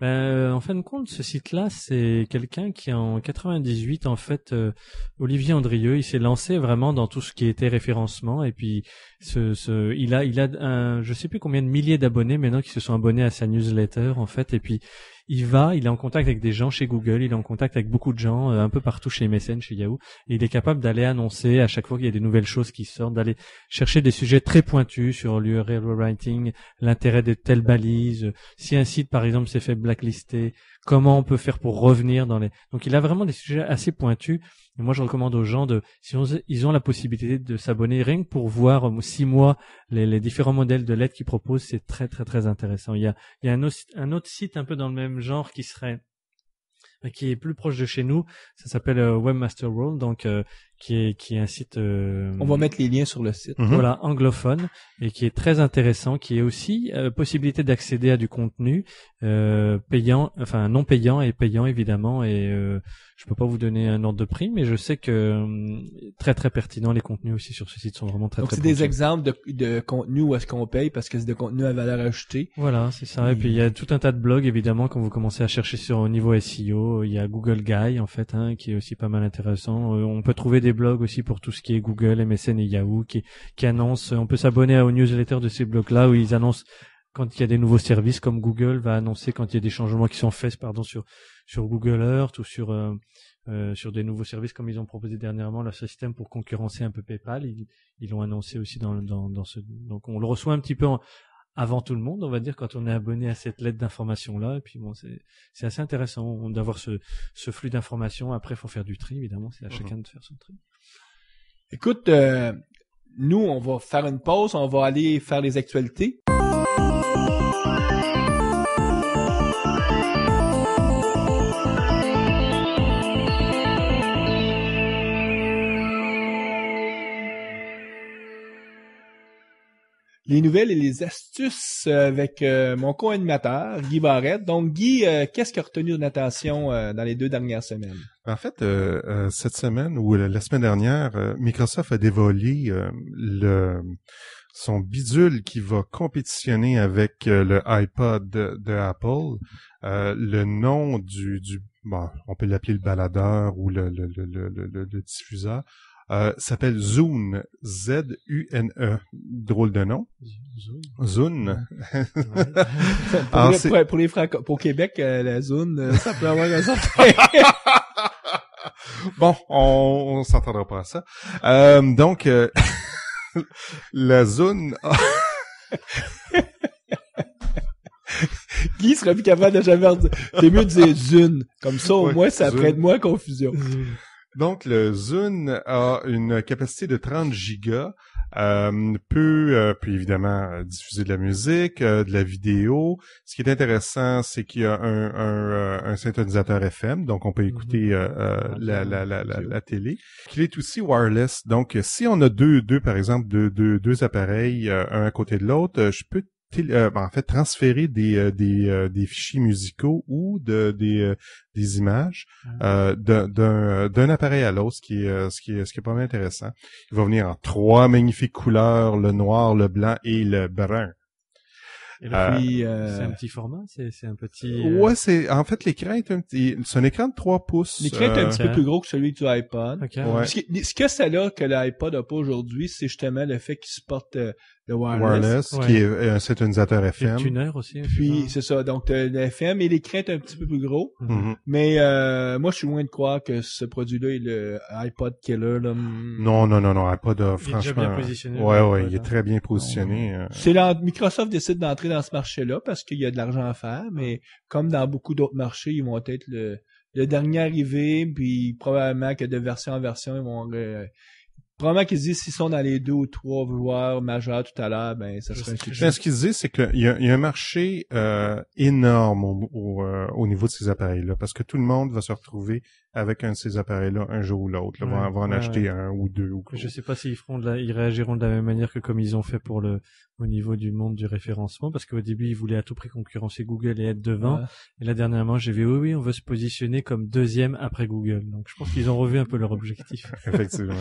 ben, en fin de compte, ce site-là, c'est quelqu'un qui en 98 en fait, Olivier Andrieux, il s'est lancé vraiment dans tout ce qui était référencement et puis ce, ce il a, il a, un, je sais plus combien de milliers d'abonnés maintenant qui se sont abonnés à sa newsletter en fait, et puis il va, il est en contact avec des gens chez Google, il est en contact avec beaucoup de gens euh, un peu partout chez MSN, chez Yahoo, et il est capable d'aller annoncer à chaque fois qu'il y a des nouvelles choses qui sortent, d'aller chercher des sujets très pointus sur l'URL writing, l'intérêt de telles balises, si un site par exemple s'est fait blacklister, comment on peut faire pour revenir dans les. Donc il a vraiment des sujets assez pointus. Et moi je recommande aux gens de, si ils ont la possibilité de s'abonner Ring pour voir euh, six mois les, différents modèles de lettres qu'ils propose. c'est très très très intéressant. Il y a, il y a un, autre, site un peu dans le même genre qui serait qui est plus proche de chez nous, ça s'appelle euh, Webmaster World, donc euh, qui est qui est un site. Euh, on va mettre les liens sur le site. Mhm. Voilà, anglophone et qui est très intéressant, qui est aussi euh, possibilité d'accéder à du contenu euh, payant, enfin non payant et payant évidemment. Et je peux pas vous donner un ordre de prix, mais je sais que très très pertinent les contenus aussi sur ce site sont vraiment très. Donc c'est des exemples de de contenu où est-ce qu'on paye parce que c'est de contenu à valeur ajoutée. Voilà, c'est ça. Et... puis il y a tout un tas de blogs évidemment quand vous commencez à chercher sur au niveau SEO, il y a Google Guy en fait hein, qui est aussi pas mal intéressant. on peut trouver des blogs aussi pour tout ce qui est Google, MSN et Yahoo qui, qui annoncent, euh, on peut s'abonner aux newsletters de ces blogs-là où ils annoncent quand il y a des nouveaux services comme Google va annoncer quand il y a des changements qui sont faits pardon sur sur Google Earth ou sur euh, euh, sur des nouveaux services comme ils ont proposé dernièrement leur système pour concurrencer un peu PayPal ils l'ont annoncé aussi dans dans, dans ce donc on le reçoit un petit peu en, avant tout le monde, on va dire, quand on est abonné à cette lettre d'information-là. Et puis bon, c'est assez intéressant d'avoir ce, ce, flux d'informations. Après, il faut faire du tri, évidemment, c'est à mhm. chacun de faire son tri. Écoute, euh, nous, on va faire une pause, on va aller faire les actualités. les nouvelles et les astuces euh, avec euh, mon co-animateur, Guy Barrette. Donc, Guy, euh, qu'est-ce qui a retenu de attention dans les deux dernières semaines? En fait, cette semaine ou la semaine dernière, Microsoft a dévoilé le son bidule qui va compétitionner avec le iPod de, Apple. le nom du, du bon, on peut l'appeler le baladeur ou le, le, le diffuseur euh, s'appelle Zune, Z-U-N-E, drôle de nom. Zune. [laughs] pour, les, pour, pour, les pour Québec, euh, la Zune, euh, ça peut avoir un [laughs] bon, on, s'entendra pas à ça. Euh, donc, [laughs] la Zune... Guy serait plus capable de jamais dire. T'es mieux de dire zune. Comme ça, au moins, ça prête moins confusion. Donc, le Zune a une capacité de 30 gigas. Euh, peut, euh, puis évidemment, euh, diffuser de la musique, euh, de la vidéo. Ce qui est intéressant, c'est qu'il y a un, un, FM, donc on peut écouter mhm. ah, la, télé. Il est aussi wireless. Donc, si on a deux, deux par exemple, deux, deux, deux appareils, un à côté de l'autre, je peux euh, ben, en fait transférer des euh, euh, des, fichiers musicaux ou de des des images d'un appareil à l'autre, ce qui est ce qui ce qui est pas mal intéressant. Il va venir en trois magnifiques couleurs le noir, le blanc et le brun. c'est un petit format, c'est un petit. Ouais, c'est en fait l'écran est un petit, c'est un écran de 3 pouces. L'écran est un petit peu plus gros que celui du iPod. Ce, que, c'est là que l'iPod a pas aujourd'hui, c'est justement le fait qu'il supporte le wireless, qui est un FM. Le tuner aussi. Puis c'est ça, donc euh, le FM et l'écran est un petit peu plus gros, mhm. Mhm. mais euh, moi je suis loin de croire que ce produit-là est le iPod killer. Là. Non non non non, iPod il Est bien positionné, ouais ouais, il est hein. très bien positionné. Euh. C'est là, Microsoft décide d'entrer dans ce marché-là parce qu'il y a de l'argent à faire, mais comme dans beaucoup d'autres marchés, ils vont être le dernier arrivé, puis probablement que de version en version, ils vont vraiment qu'ils disent s'ils sont dans les deux ou trois joueurs majeurs tout à l'heure, ben ça serait un ben, Ce qu'ils disent, c'est qu'il y, y, a un marché euh, énorme au, euh, au, niveau de ces appareils-là, parce que tout le monde va se retrouver avec un de ces appareils-là un jour ou l'autre, ouais, va, en acheter un ou deux. Ou quoi. Je sais pas s'ils feront ils réagiront de la même manière que comme ils ont fait pour le au niveau du monde du référencement, parce qu'au début ils voulaient à tout prix concurrencer Google et être devant, et là dernièrement j'ai vu oui oui on veut se positionner comme deuxième après Google, donc je pense qu'ils ont revu un peu leur objectif. [laughs] Effectivement.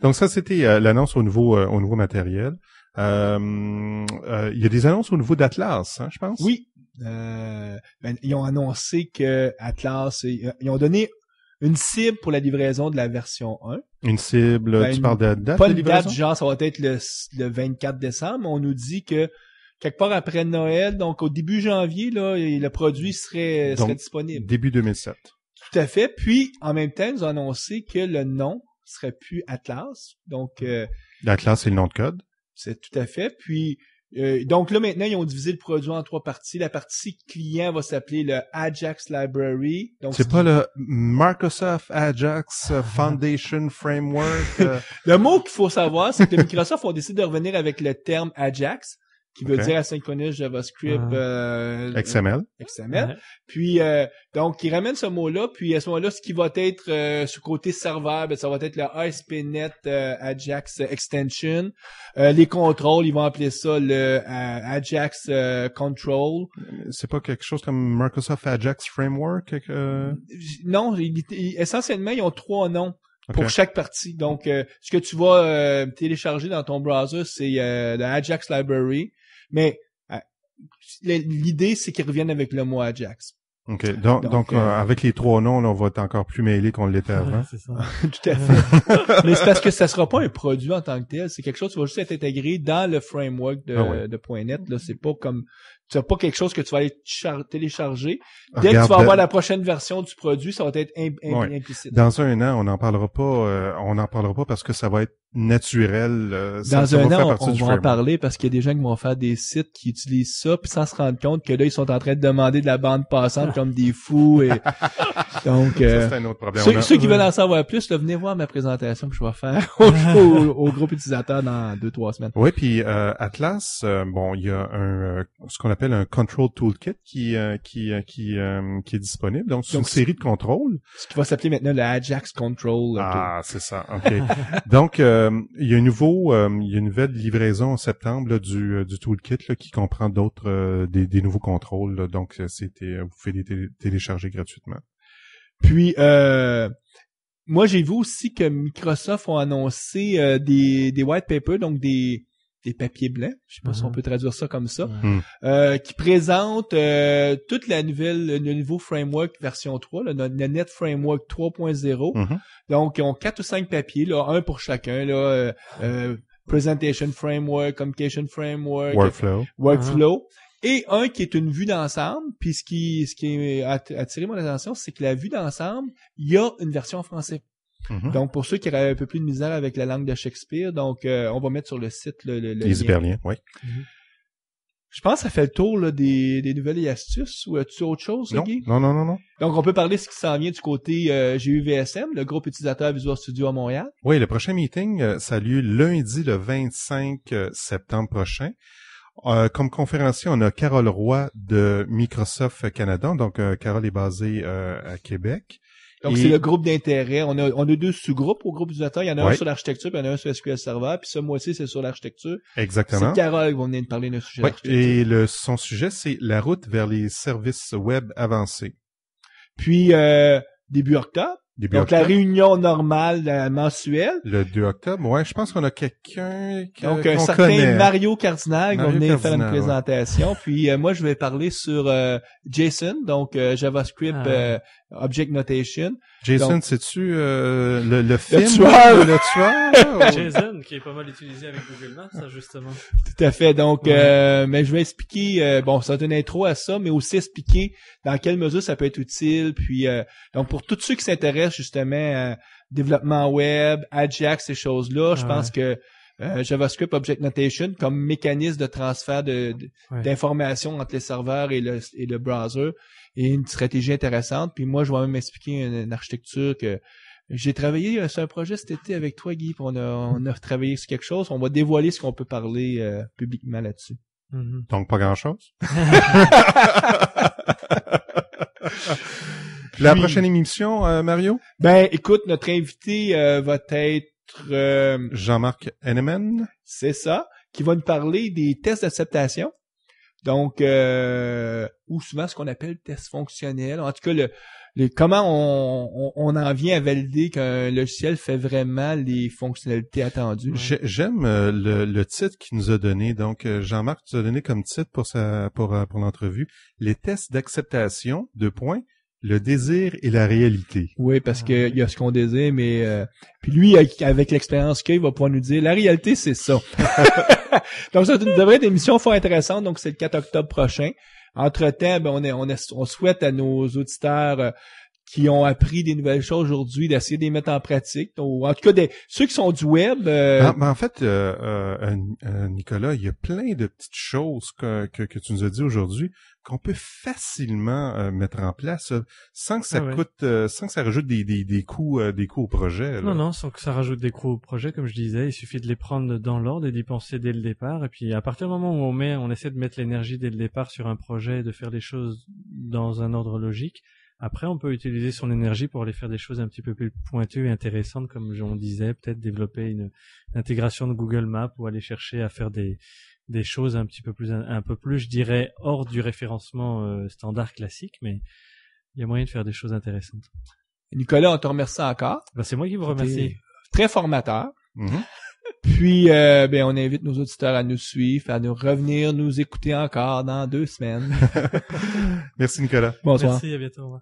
Donc ça, c'était euh, l'annonce au nouveau euh, au nouveau matériel. Euh, il y a des annonces au niveau d'Atlas, hein, je pense. Oui. Ben, ils ont annoncé que Atlas, ils ont donné une cible pour la livraison de la version 1. Une cible, ben, tu parles de date Pas de livraison? date, genre ça va être le, 24 décembre. On nous dit que quelque part après Noël, donc au début janvier, là, le produit serait, serait disponible. Début 2007. Tout à fait. Puis, en même temps, ils ont annoncé que le nom serait plus Atlas. Donc ah. euh, Atlas, c'est le nom de code. C'est tout à fait. Puis euh, donc là maintenant ils ont divisé le produit en trois parties. La partie client va s'appeler le Ajax Library. Donc c'est pas le Microsoft Ajax euh, ah. Foundation Framework. [laughs] le mot qu'il faut savoir, c'est que Microsoft a décidé de revenir avec le terme Ajax qui veut dire Asynchronous JavaScript ah. euh, XML. XML. Puis euh, donc il ramène ce mot-là, puis à ce moment-là, ce qui va être euh, sur côté serveur, ça va être le ASP.NET euh, Ajax Extension. les contrôles, ils vont appeler ça le Ajax Control. C'est pas quelque chose comme Microsoft Ajax Framework? Non, essentiellement, ils ont trois noms. pour chaque partie. Donc, ce que tu vas télécharger dans ton browser, c'est la Ajax Library. Mais euh, l'idée, c'est qu'ils reviennent avec le mot Ajax. OK. Donc, euh, euh, avec les trois noms, on va être encore plus mêlé qu'on l'était avant. c'est ça. [laughs] Tout à fait. [laughs] Mais c'est parce que ça sera pas un produit en tant que tel. C'est quelque chose qui va juste être intégré dans le framework de, ah .NET. Là, c'est pas comme, tu c'est pas quelque chose que tu vas aller télécharger. Ah, Dès que tu vas avoir la prochaine version du produit, ça va être implicite. Dans un an, on n'en parlera pas. on n'en parlera pas parce que ça va être naturel. Euh, dans un an, on, va en parler parce qu'il y a des gens qui vont faire des sites qui utilisent ça puis sans se rendre compte que là ils sont en train de demander de la bande passante comme des fous et [laughs] donc euh, Ceux, qui veulent en savoir plus, venez voir ma présentation que je vais faire [laughs] au, groupe utilisateur dans deux trois semaines. Oui, puis euh, Atlas, bon, il y a un ce qu'on appelle un control toolkit qui qui qui qui est disponible. Donc c'est une série de contrôles. Ce qui va s'appeler maintenant le Ajax Control. Ah, c'est ça. Ok. [laughs] donc euh, euh, il y a une nouvelle livraison en septembre euh, du, toolkit qui comprend d'autres, des, nouveaux contrôles. donc, c'était, vous pouvez les télécharger gratuitement. Puis, moi, j'ai vu aussi que Microsoft ont annoncé des, des white papers, donc des, des papiers blancs, je sais pas si on mhm. peut traduire ça comme ça, hmm. euh, qui présente euh, toute la nouvelle, le nouveau framework version 3, le, Net Framework 3.0. Mhm. Donc, ils ont quatre ou cinq papiers, là, un pour chacun, là, euh, euh Presentation Framework, Communication Framework, Workflow. Et un qui est une vue d'ensemble, puis ce qui, ce qui a attiré mon attention, c'est que la vue d'ensemble, il y a une version en français. Mhm. Donc, pour ceux qui auraient un peu plus de misère avec la langue de Shakespeare, donc euh, on va mettre sur le site le, Les hyperliens oui. Mhm. Je pense que ça fait le tour des, nouvelles et astuces. Ou as-tu autre chose, non, Non, non, non, Donc, on peut parler de ce qui s'en vient du côté euh, GUVSM, le groupe utilisateur Visual Studio à Montréal. Oui, le prochain meeting, euh, ça a lieu lundi le 25 septembre prochain. comme conférencier, on a Carole Roy de Microsoft Canada. Donc, Carole est basée à Québec. Donc, c'est le groupe d'intérêt. On a, on a deux sous-groupes au groupe d'utilisateurs. Il y en a un sur l'architecture, puis il y en a un sur SQL Server. Puis ce mois-ci, c'est sur l'architecture. Exactement. C'est Carole qui va venir nous parler de sujet. Ouais. Et le, son sujet, c'est la route vers les services web avancés. Puis, euh, début octobre. Donc, la réunion normale euh, mensuelle. Le 2 octobre, ouais. Je pense qu'on a quelqu'un qui Donc, un certain Mario Cardinal qui va venir faire une présentation. Puis, euh, moi, je vais parler sur JSON, donc JavaScript ah. Object Notation. Jason, c'est-tu euh, le, le film? Le tueur! le [laughs] Jason, qui est pas mal utilisé avec Google Maps, justement. Tout à fait. Donc, euh, mais je vais expliquer, euh, bon, ça donne une intro à ça, mais aussi expliquer dans quelle mesure ça peut être utile. Puis, donc, pour tous ceux qui s'intéressent, justement, à développement web, Ajax, ces choses-là, je ah pense que JavaScript Object Notation comme mécanisme de transfert de, d'informations entre les serveurs et le, et le browser et une stratégie intéressante. Puis moi, je vais même expliquer une, architecture que j'ai travaillé euh, sur un projet cet été avec toi, Guy. on a, on a travaillé sur quelque chose. On va dévoiler ce qu'on peut parler euh, publiquement là-dessus. Mm-hmm. Donc pas grand-chose. [laughs] [laughs] La prochaine émission, euh, Mario? Ben, écoute, notre invité va être... Jean-Marc Henneman. C'est ça, qui va nous parler des tests d'acceptation. Donc, euh, ou souvent ce qu'on appelle test fonctionnel. En tout cas, le, comment on, on, en vient à valider qu'un logiciel fait vraiment les fonctionnalités attendues. J'aime euh, le, titre qu'il nous a donné. Donc, euh, Jean-Marc, tu as donné comme titre pour pour, pour l'entrevue les tests d'acceptation, de points, le désir et la réalité. Oui, parce que ah. y a ce qu'on désire, mais euh, puis lui, avec l'expérience qu'il va pouvoir nous dire, la réalité, c'est ça. [laughs] donc ça devrait être une émission fort intéressante. Donc c'est le 4 octobre prochain. Entre temps, ben, on, est, on, est, on souhaite à nos auditeurs euh, qui ont appris des nouvelles choses aujourd'hui, d'essayer de les mettre en pratique. en tout cas, des, ceux qui sont du web. Euh, ah, mais en fait, euh, euh, Nicolas, il y a plein de petites choses que, tu nous as dit aujourd'hui qu'on peut facilement mettre en place sans que ça ah coûte, sans que ça rajoute des, des, des coûts, des coûts au projet. Non, non, sans que ça rajoute des coûts au projet, comme je disais, il suffit de les prendre dans l'ordre et d'y penser dès le départ. Et puis, à partir du moment où on met, on essaie de mettre l'énergie dès le départ sur un projet, de faire les choses dans un ordre logique, après, on peut utiliser son énergie pour aller faire des choses un petit peu plus pointues et intéressantes, comme on disait, peut-être développer une, intégration de Google Maps ou aller chercher à faire des, des choses un petit peu plus, un, peu plus, je dirais, hors du référencement euh, standard classique, mais il y a moyen de faire des choses intéressantes. Nicolas, on te remercie encore. Ben, c'est moi qui vous remercie. Très formateur. Mm-hmm. Puis, euh, ben, on invite nos auditeurs à nous suivre, à nous revenir, nous écouter encore dans deux semaines. [laughs] Merci Nicolas. Bonsoir. Merci, à bientôt.